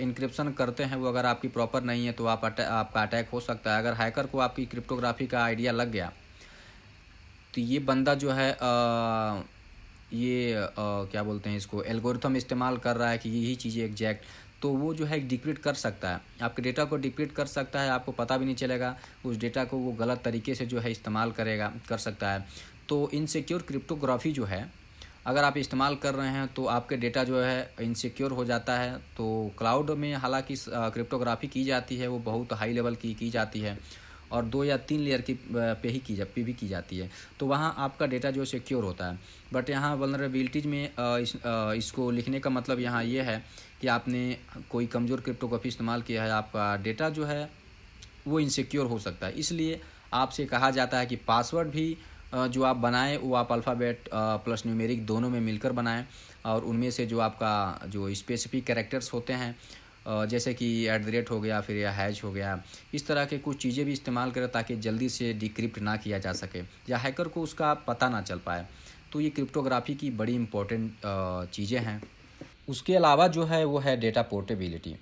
इंक्रिप्शन करते हैं वो अगर आपकी प्रॉपर नहीं है तो आप अटै, आपका अटैक हो सकता है अगर हैकर को आपकी क्रिप्टोग्राफी का आइडिया लग गया तो ये बंदा जो है आ, ये आ, क्या बोलते हैं इसको एल्गोरिथम इस्तेमाल कर रहा है कि यही चीज़ें एग्जैक्ट तो वो जो है डिक्रिप्ट कर सकता है आपके डेटा को डिक्रिप्ट कर सकता है आपको पता भी नहीं चलेगा उस डेटा को वो गलत तरीके से जो है इस्तेमाल करेगा कर सकता है तो इनसिक्योर क्रिप्टोग्राफी जो है अगर आप इस्तेमाल कर रहे हैं तो आपके डेटा जो है इनसिक्योर हो जाता है तो क्लाउड में हालांकि क्रिप्टोग्राफी की जाती है वो बहुत हाई लेवल की की जाती है और दो या तीन लेयर की पे ही की जा पे भी की जाती है तो वहाँ आपका डेटा जो सिक्योर होता है बट यहाँ वनरेबिलिटीज में इस, इसको लिखने का मतलब यहाँ ये यह है कि आपने कोई कमज़ोर क्रिप्टोग्राफी इस्तेमाल किया है आपका डेटा जो है वो इनसिक्योर हो सकता है इसलिए आपसे कहा जाता है कि पासवर्ड भी जो आप बनाएं वो आप अल्फ़ाबेट प्लस न्यूमेरिक दोनों में मिलकर बनाएं और उनमें से जो आपका जो स्पेसिफिक करेक्टर्स होते हैं जैसे कि एट द रेट हो गया फिर या हैज हो गया इस तरह के कुछ चीज़ें भी इस्तेमाल करें ताकि जल्दी से डिक्रिप्ट ना किया जा सके या हैकर को उसका पता ना चल पाए तो ये क्रिप्टोग्राफी की बड़ी इंपॉर्टेंट चीज़ें हैं उसके अलावा जो है वो है डेटा पोर्टेबिलिटी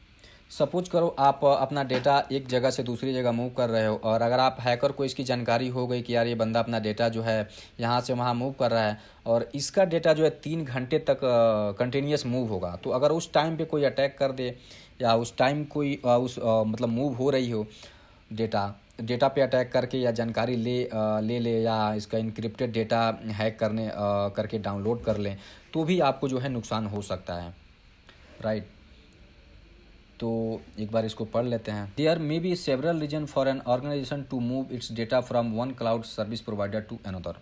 सपोज करो आप अपना डेटा एक जगह से दूसरी जगह मूव कर रहे हो और अगर आप हैकर को इसकी जानकारी हो गई कि यार ये बंदा अपना डेटा जो है यहाँ से वहाँ मूव कर रहा है और इसका डेटा जो है तीन घंटे तक कंटिन्यूस मूव होगा तो अगर उस टाइम पे कोई अटैक कर दे या उस टाइम कोई आ, उस आ, मतलब मूव हो रही हो डेटा डेटा पे अटैक करके या जानकारी ले आ, ले ले या इसका इनक्रिप्टेड डेटा हैक करने आ, करके डाउनलोड कर लें तो भी आपको जो है नुकसान हो सकता है राइट तो एक बार इसको पढ़ लेते हैं there are may be several reason for an organisation to move its data from one cloud service provider to another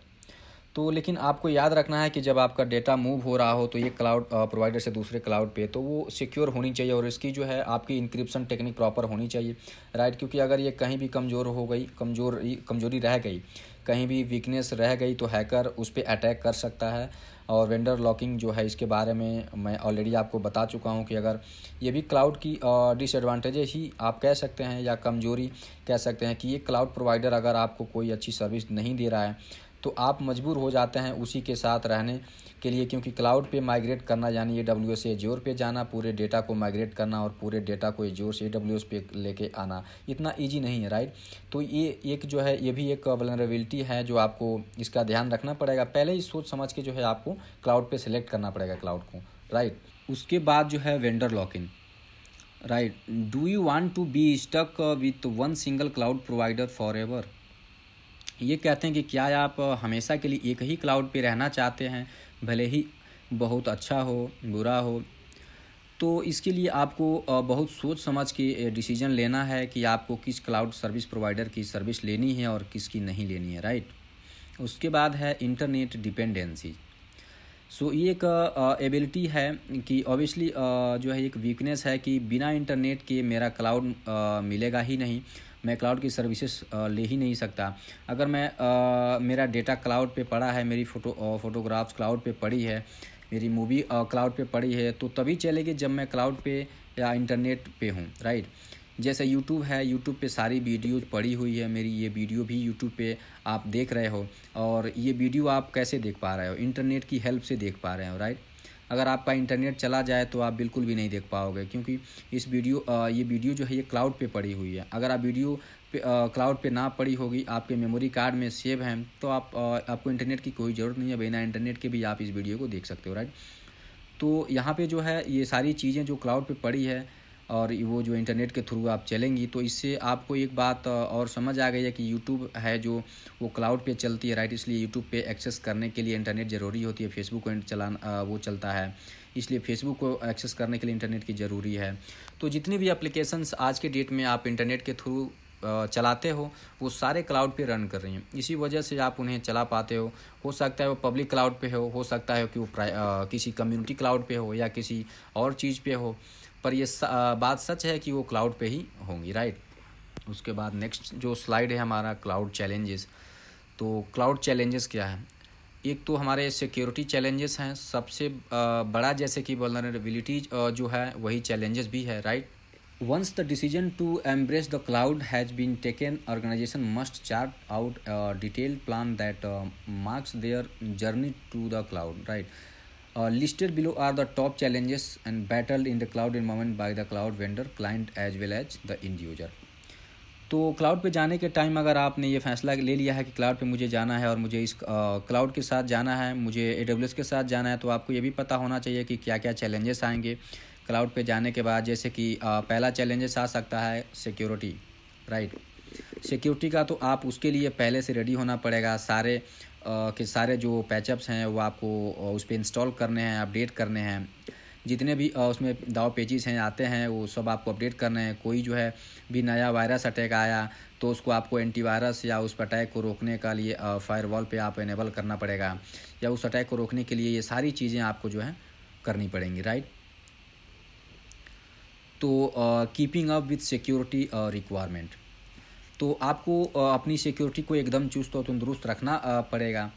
तो लेकिन आपको याद रखना है कि जब आपका डेटा मूव हो रहा हो तो ये क्लाउड प्रोवाइडर से दूसरे क्लाउड पे तो वो सिक्योर होनी चाहिए और इसकी जो है आपकी इंक्रिप्शन टेक्निक प्रॉपर होनी चाहिए राइट क्योंकि अगर ये कहीं भी कमज़ोर हो गई कमज़ोर कमज़ोरी रह गई कहीं भी वीकनेस रह गई तो हैकर उस पर अटैक कर सकता है और वेंडर लॉकिंग जो है इसके बारे में मैं ऑलरेडी आपको बता चुका हूँ कि अगर ये भी क्लाउड की डिसएडवांटेजेस ही आप कह सकते हैं या कमज़ोरी कह सकते हैं कि ये क्लाउड प्रोवाइडर अगर आपको कोई अच्छी सर्विस नहीं दे रहा है तो आप मजबूर हो जाते हैं उसी के साथ रहने के लिए क्योंकि क्लाउड पे माइग्रेट करना यानी ए डब्ल्यू एस एजोर पे जाना पूरे डेटा को माइग्रेट करना और पूरे डेटा को एजोर से ए डब्ल्यू एस पे लेके आना इतना ईजी नहीं है राइट तो ये एक जो है ये भी एक वलनरेबिलिटी है जो आपको इसका ध्यान रखना पड़ेगा पहले ही सोच समझ के जो है आपको क्लाउड पर सिलेक्ट करना पड़ेगा क्लाउड को राइट उसके बाद जो है vendor lock in right do you want to be stuck with one single cloud provider forever ये कहते हैं कि क्या आप हमेशा के लिए एक ही क्लाउड पे रहना चाहते हैं भले ही बहुत अच्छा हो बुरा हो तो इसके लिए आपको बहुत सोच समझ के डिसीजन लेना है कि आपको किस क्लाउड सर्विस प्रोवाइडर की सर्विस लेनी है और किसकी नहीं लेनी है राइट उसके बाद है इंटरनेट डिपेंडेंसी सो so, ये एक एबिलिटी है कि ऑब्वियसली जो है एक वीकनेस है कि बिना इंटरनेट के मेरा क्लाउड मिलेगा ही नहीं मैं क्लाउड की सर्विसेज ले ही नहीं सकता अगर मैं आ, मेरा डेटा क्लाउड पे पड़ा है मेरी फ़ोटो फ़ोटोग्राफ्स क्लाउड पे पड़ी है मेरी मूवी क्लाउड पे पड़ी है तो तभी चलेगी जब मैं क्लाउड पे या इंटरनेट पे हूँ राइट जैसे यूट्यूब है यूट्यूब पे सारी वीडियो पड़ी हुई है मेरी ये वीडियो भी यूट्यूब पे आप देख रहे हो और ये वीडियो आप कैसे देख पा रहे हो इंटरनेट की हेल्प से देख पा रहे हो राइट अगर आपका इंटरनेट चला जाए तो आप बिल्कुल भी नहीं देख पाओगे क्योंकि इस वीडियो ये वीडियो जो है ये क्लाउड पे पड़ी हुई है अगर आप वीडियो पे, क्लाउड पे ना पड़ी होगी आपके मेमोरी कार्ड में सेव हैं तो आप आपको इंटरनेट की कोई ज़रूरत नहीं है बिना इंटरनेट के भी आप इस वीडियो को देख सकते हो राइट तो यहाँ पर जो है ये सारी चीज़ें जो क्लाउड पर पड़ी है और वो जो इंटरनेट के थ्रू आप चलेंगी तो इससे आपको एक बात और समझ आ गई है कि यूट्यूब है जो वो क्लाउड पे चलती है राइट इसलिए यूट्यूब पे एक्सेस करने के लिए इंटरनेट ज़रूरी होती है फेसबुक को चलाना वो चलता है इसलिए फेसबुक को एक्सेस करने के लिए इंटरनेट की ज़रूरी है तो जितनी भी अप्लीकेशन आज के डेट में आप इंटरनेट के थ्रू चलाते हो वो सारे क्लाउड पे रन कर रही हैं इसी वजह से आप उन्हें चला पाते हो हो सकता है वो पब्लिक क्लाउड पे हो हो सकता है कि वो आ, किसी कम्युनिटी क्लाउड पे हो या किसी और चीज़ पे हो पर ये बात सच है कि वो क्लाउड पे ही होंगी राइट उसके बाद नेक्स्ट जो स्लाइड है हमारा क्लाउड चैलेंजेस तो क्लाउड चैलेंजेस क्या है एक तो हमारे सिक्योरिटी चैलेंजेस हैं सबसे बड़ा जैसे कि वनरेबिलिटी जो है वही चैलेंजेस भी है right once the decision to embrace the cloud has been taken organization must chart out detail plan that marks their journey to the cloud right Uh, listed below are the top challenges and battled in the cloud environment by the cloud vendor, client as well as the end user. तो cloud पे जाने के time अगर आपने ये फैसला ले लिया है कि क्लाउड पे मुझे जाना है और मुझे इस क्लाउड uh, के साथ जाना है मुझे ए के साथ जाना है तो आपको ये भी पता होना चाहिए कि क्या क्या चैलेंजेस आएंगे क्लाउड पे जाने के बाद जैसे कि आ, uh, पहला चैलेंजेस आ सकता है सिक्योरिटी राइट सिक्योरिटी का तो आप उसके लिए पहले से रेडी होना पड़ेगा सारे के सारे जो पैचअप्स हैं वो आपको उस पर इंस्टॉल करने हैं अपडेट करने हैं जितने भी उसमें दाव पेजेस हैं आते हैं वो सब आपको अपडेट करने हैं कोई जो है भी नया वायरस अटैक आया तो उसको आपको एंटीवायरस या उस अटैक को रोकने का लिए फायरवॉल पे आप इनेबल करना पड़ेगा या उस अटैक को रोकने के लिए ये सारी चीज़ें आपको जो है करनी पड़ेंगी राइट तो keeping up with security requirement तो आपको अपनी सिक्योरिटी को एकदम चुस्त और तंदुरुस्त रखना पड़ेगा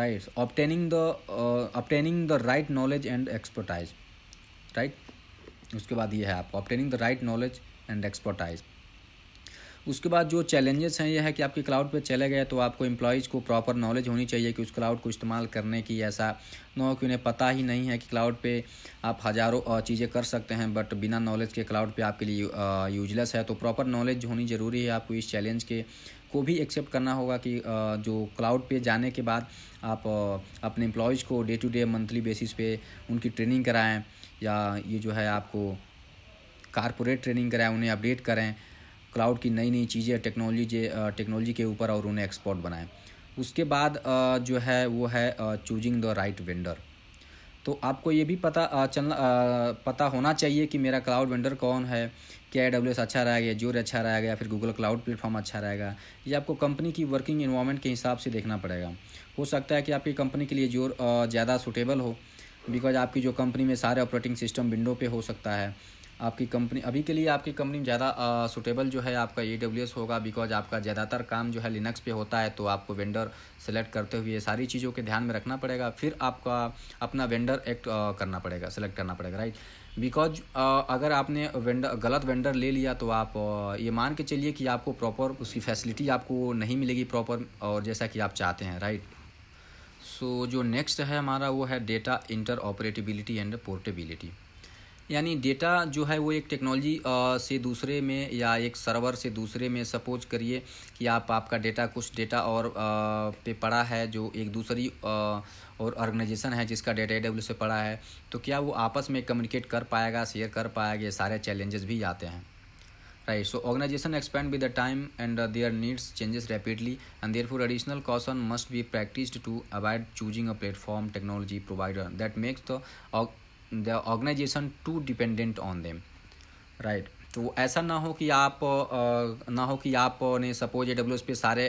right obtaining the obtaining the right knowledge and expertise right उसके बाद ये है आपको obtaining the right knowledge and expertise उसके बाद जो चैलेंजेस हैं यह है कि आपके क्लाउड पर चले गए तो आपको एम्प्लॉयज़ को प्रॉपर नॉलेज होनी चाहिए कि उस क्लाउड को इस्तेमाल करने की ऐसा न हो कि उन्हें पता ही नहीं है कि क्लाउड पे आप हज़ारों चीज़ें कर सकते हैं बट बिना नॉलेज के क्लाउड पे आपके लिए यूजलेस है तो प्रॉपर नॉलेज होनी ज़रूरी है आपको इस चैलेंज के को भी एक्सेप्ट करना होगा कि जो क्लाउड पे जाने के बाद आप अपने एम्प्लॉयज़ को day to day monthly basis पे उनकी ट्रेनिंग कराएं या ये जो है आपको कारपोरेट ट्रेनिंग कराएं उन्हें अपडेट करें क्लाउड की नई नई चीज़ें टेक्नोलॉजी टेक्नोलॉजी के ऊपर और उन्हें एक्सपोर्ट बनाएं उसके बाद जो है वो है चूजिंग द राइट वेंडर तो आपको ये भी पता चलना पता होना चाहिए कि मेरा क्लाउड वेंडर कौन है क्या ए डब्ल्यू एस अच्छा रहेगा जोर अच्छा रहेगा या फिर गूगल क्लाउड प्लेटफॉर्म अच्छा रहेगा ये आपको कंपनी की वर्किंग इन्वायरमेंट के हिसाब से देखना पड़ेगा हो सकता है कि आपकी कंपनी के लिए जोर ज़्यादा सुटेबल हो बिकॉज आपकी जो कंपनी में सारे ऑपरेटिंग सिस्टम विंडो पे हो सकता है आपकी कंपनी अभी के लिए आपकी कंपनी में ज़्यादा सूटेबल जो है आपका ए डब्ल्यू एस होगा बिकॉज आपका ज़्यादातर काम जो है लिनक्स पे होता है तो आपको वेंडर सेलेक्ट करते हुए ये सारी चीज़ों के ध्यान में रखना पड़ेगा फिर आपका अपना वेंडर एक्ट करना पड़ेगा सेलेक्ट करना पड़ेगा राइट बिकॉज अगर आपने वेंडर गलत वेंडर ले लिया तो आप ये मान के चलिए कि आपको प्रॉपर उसकी फैसिलिटी आपको नहीं मिलेगी प्रॉपर और जैसा कि आप चाहते हैं राइट सो so, जो नेक्स्ट है हमारा वो है data interoperability and portability यानी डेटा जो है वो एक टेक्नोलॉजी से दूसरे में या एक सर्वर से दूसरे में सपोज करिए कि आप आपका डेटा कुछ डेटा और आ, पे पड़ा है जो एक दूसरी आ, और ऑर्गेनाइजेशन है जिसका डेटा डब्ल्यू से पड़ा है तो क्या वो आपस में कम्युनिकेट कर पाएगा शेयर कर पाएगा ये सारे चैलेंजेस भी आते हैं right so organization expand with the time and their needs changes rapidly and therefore additional caution must be practice to avoid choosing a platform technology provider that makes the the organization too dependent on them right तो ऐसा ना हो कि आप ना हो कि आपने सपोज ए डब्ल्यू एस पे सारे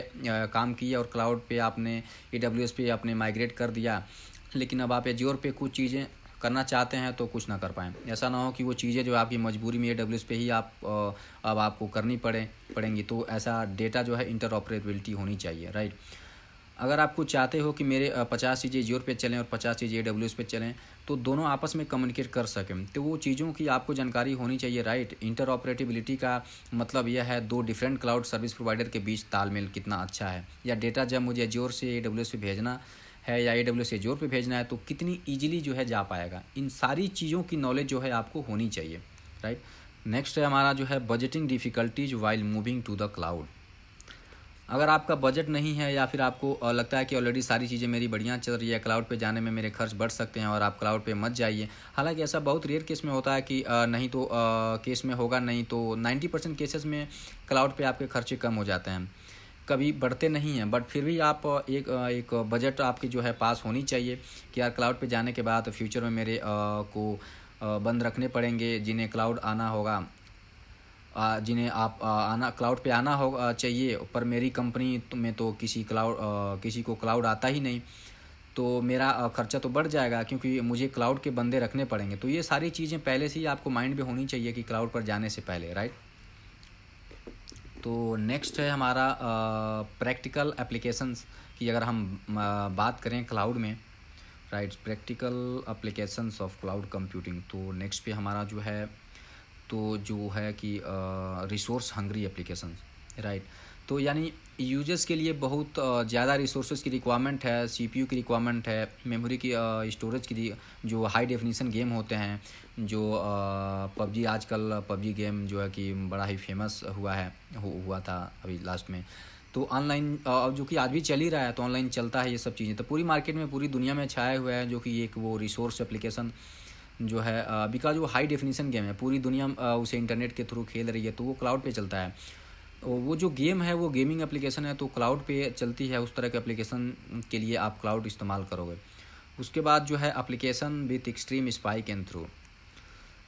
काम किए और क्लाउड पे आपने ए डब्ल्यू एस पे आपने माइग्रेट कर दिया लेकिन अब आप एजियोर पे कुछ चीज़ें करना चाहते हैं तो कुछ ना कर पाएँ ऐसा ना हो कि वो चीज़ें जो आपकी मजबूरी में ए डब्ल्यू एस पे ही आप अब आपको करनी पड़े पड़ेंगी तो ऐसा डेटा जो है इंटर ऑपरेबिलिटी होनी चाहिए राइट अगर आपको चाहते हो कि मेरे पचास चीज़ें जियोर पे चलें और पचास चीज़ें ए डब्ल्यू एस पे चलें तो दोनों आपस में कम्युनिकेट कर सकें तो वो चीज़ों की आपको जानकारी होनी चाहिए राइट इंटर ऑपरेटिबिलिटी का मतलब यह है दो डिफरेंट क्लाउड सर्विस प्रोवाइडर के बीच तालमेल कितना अच्छा है या डेटा जब मुझे जोर से ए डब्ल्यू एस पे भेजना है या ए डब्ल्यू से जोर पे भेजना है तो कितनी ईजिली जो है जा पाएगा इन सारी चीज़ों की नॉलेज जो है आपको होनी चाहिए राइट नेक्स्ट है हमारा जो है budgeting difficulties while moving to the cloud अगर आपका बजट नहीं है या फिर आपको लगता है कि ऑलरेडी सारी चीज़ें मेरी बढ़िया चल रही है क्लाउड पे जाने में मेरे खर्च बढ़ सकते हैं और आप क्लाउड पे मत जाइए हालांकि ऐसा बहुत रेयर केस में होता है कि नहीं तो केस में होगा नहीं तो 90 परसेंट केसेस में क्लाउड पे आपके खर्चे कम हो जाते हैं कभी बढ़ते नहीं हैं बट फिर भी आप एक एक बजट आपकी जो है पास होनी चाहिए कि यार क्लाउड पे जाने के बाद फ्यूचर में मेरे को बंद रखने पड़ेंगे जिन्हें क्लाउड आना होगा जिन्हें आप आना क्लाउड पे आना हो चाहिए पर मेरी कंपनी तो, में तो किसी क्लाउड किसी को क्लाउड आता ही नहीं तो मेरा खर्चा तो बढ़ जाएगा क्योंकि मुझे क्लाउड के बंदे रखने पड़ेंगे तो ये सारी चीज़ें पहले से ही आपको माइंड में होनी चाहिए कि क्लाउड पर जाने से पहले राइट तो नेक्स्ट है हमारा प्रैक्टिकल एप्लीकेशंस की अगर हम बात करें क्लाउड में right practical applications of cloud computing तो नेक्स्ट पे हमारा जो है तो जो है कि रिसोर्स हंग्री एप्लीकेशन राइट तो यानी यूजर्स के लिए बहुत ज़्यादा रिसोर्सेज की रिक्वायरमेंट है सीपीयू की रिक्वायरमेंट है मेमोरी की स्टोरेज की जो हाई डेफिनेशन गेम होते हैं जो पबजी आजकल पबजी गेम जो है कि बड़ा ही फेमस हुआ है हुआ था अभी लास्ट में तो ऑनलाइन जो कि आज भी चल ही रहा है तो ऑनलाइन चलता है ये सब चीज़ें तो पूरी मार्केट में पूरी दुनिया में छाया हुआ है जो कि एक वो रिसोर्स एप्लीकेशन जो है बिकॉज वो हाई डेफिनेशन गेम है पूरी दुनिया उसे इंटरनेट के थ्रू खेल रही है तो वो क्लाउड पे चलता है तो वो जो गेम है वो गेमिंग एप्लीकेशन है तो क्लाउड पे चलती है उस तरह के एप्लीकेशन के लिए आप क्लाउड इस्तेमाल करोगे उसके बाद जो है application with extreme spike and through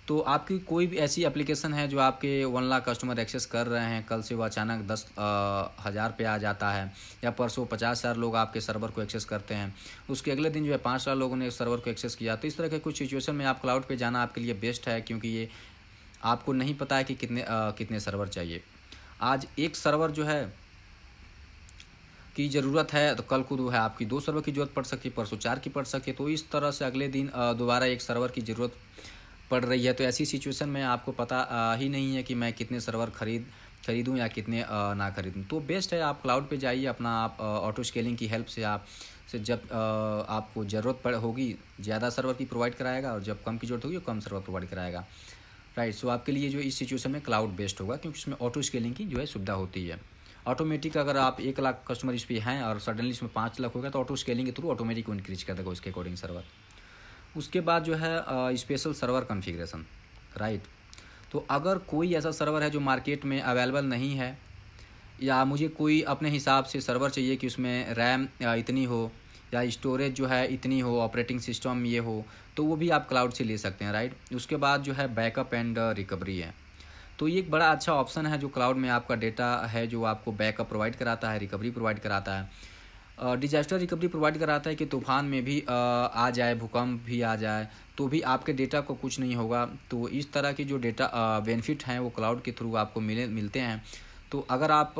तो आपकी कोई भी ऐसी एप्लीकेशन है जो आपके वन लाख कस्टमर एक्सेस कर रहे हैं कल से वो अचानक दस हज़ार पे आ जाता है या परसों पचास हज़ार लोग आपके सर्वर को एक्सेस करते हैं उसके अगले दिन जो है पाँच हज़ार लोगों ने सर्वर को एक्सेस किया तो इस तरह के कुछ सिचुएशन में आप क्लाउड पर जाना आपके लिए बेस्ट है क्योंकि ये आपको नहीं पता है कि कितने आ, कितने सर्वर चाहिए आज एक सर्वर जो है की ज़रूरत है तो कल को जो तो है आपकी दो सर्वर की ज़रूरत पड़ सकती है परसों चार की पड़ सकती है तो इस तरह से अगले दिन दोबारा एक सर्वर की ज़रूरत पड़ रही है तो ऐसी सिचुएशन में आपको पता ही नहीं है कि मैं कितने सर्वर खरीद खरीदूँ या कितने ना ख़रीदूँ तो बेस्ट है आप क्लाउड पे जाइए अपना आप ऑटो स्केलिंग की हेल्प से आप से जब आपको ज़रूरत पड़ होगी ज़्यादा सर्वर की प्रोवाइड कराएगा और जब कम की ज़रूरत होगी कम सर्वर प्रोवाइड कराएगा राइट सो आपके लिए जो इस सिचुएशन में क्लाउड बेस्ड होगा क्योंकि इसमें ऑटो स्केलिंग की जो है सुविधा होती है ऑटोमेटिक अगर आप एक लाख कस्टमर इस पर हैं और सडनली इसमें पाँच लाख होगा तो ऑटो स्केलिंग के थ्रू ऑटोमेटिक इंक्रीज कर देगा उसके अकॉर्डिंग सर्वर उसके बाद जो है स्पेशल सर्वर कॉन्फ़िगरेशन राइट तो अगर कोई ऐसा सर्वर है जो मार्केट में अवेलेबल नहीं है या मुझे कोई अपने हिसाब से सर्वर चाहिए कि उसमें रैम इतनी हो या स्टोरेज जो है इतनी हो ऑपरेटिंग सिस्टम ये हो तो वो भी आप क्लाउड से ले सकते हैं राइट उसके बाद जो है बैकअप एंड रिकवरी है तो ये एक बड़ा अच्छा ऑप्शन है जो क्लाउड में आपका डेटा है जो आपको बैकअप प्रोवाइड कराता है रिकवरी प्रोवाइड कराता है डिजास्टर रिकवरी प्रोवाइड कराता है कि तूफान में भी आ जाए भूकंप भी आ जाए तो भी आपके डेटा को कुछ नहीं होगा तो इस तरह के जो डेटा बेनिफिट हैं वो क्लाउड के थ्रू आपको मिले मिलते हैं तो अगर आप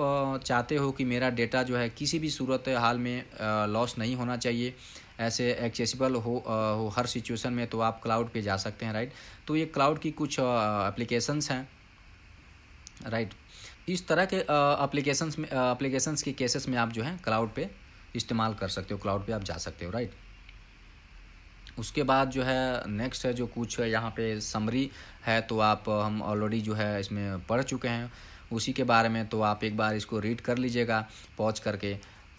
चाहते हो कि मेरा डेटा जो है किसी भी सूरत हाल में लॉस नहीं होना चाहिए ऐसे एक्सेसिबल हो, हो हर सिचुएशन में तो आप क्लाउड पे जा सकते हैं राइट तो ये क्लाउड की कुछ एप्लीकेशंस हैं राइट इस तरह के एप्लीकेशंस में एप्लीकेशंस के केसेस में आप जो है क्लाउड पे इस्तेमाल कर सकते हो क्लाउड पे आप जा सकते हो राइट उसके बाद जो है नेक्स्ट है जो कुछ यहाँ पे समरी है तो आप हम ऑलरेडी जो है इसमें पढ़ चुके हैं उसी के बारे में तो आप एक बार इसको रीड कर लीजिएगा पॉज करके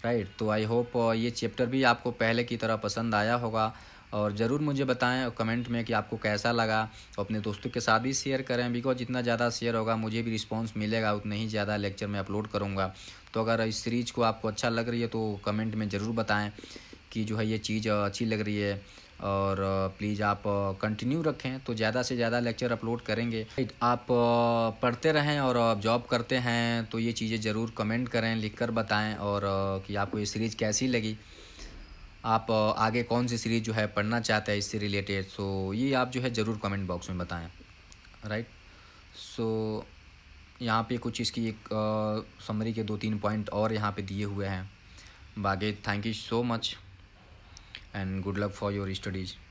राइट तो आई होप uh, ये चैप्टर भी आपको पहले की तरह पसंद आया होगा और ज़रूर मुझे बताएं कमेंट में कि आपको कैसा लगा अपने दोस्तों के साथ भी शेयर करें बिकॉज जितना ज़्यादा शेयर होगा मुझे भी रिस्पॉन्स मिलेगा उतना ही ज़्यादा लेक्चर में अपलोड करूँगा तो अगर इस सीरीज़ को आपको अच्छा लग रही है तो कमेंट में ज़रूर बताएं कि जो है ये चीज़ अच्छी लग रही है और प्लीज़ आप कंटिन्यू रखें तो ज़्यादा से ज़्यादा लेक्चर अपलोड करेंगे आप पढ़ते रहें और जॉब करते हैं तो ये चीज़ें ज़रूर कमेंट करें लिख कर बताएँ और कि आपको ये सीरीज़ कैसी लगी आप आगे कौन सी सीरीज़ जो है पढ़ना चाहते हैं इससे रिलेटेड सो तो ये आप जो है ज़रूर कमेंट बॉक्स में बताएं राइट सो यहाँ पे कुछ इसकी एक समरी के दो तीन पॉइंट और यहाँ पे दिए हुए हैं बाकी thank you so much and good luck for your studies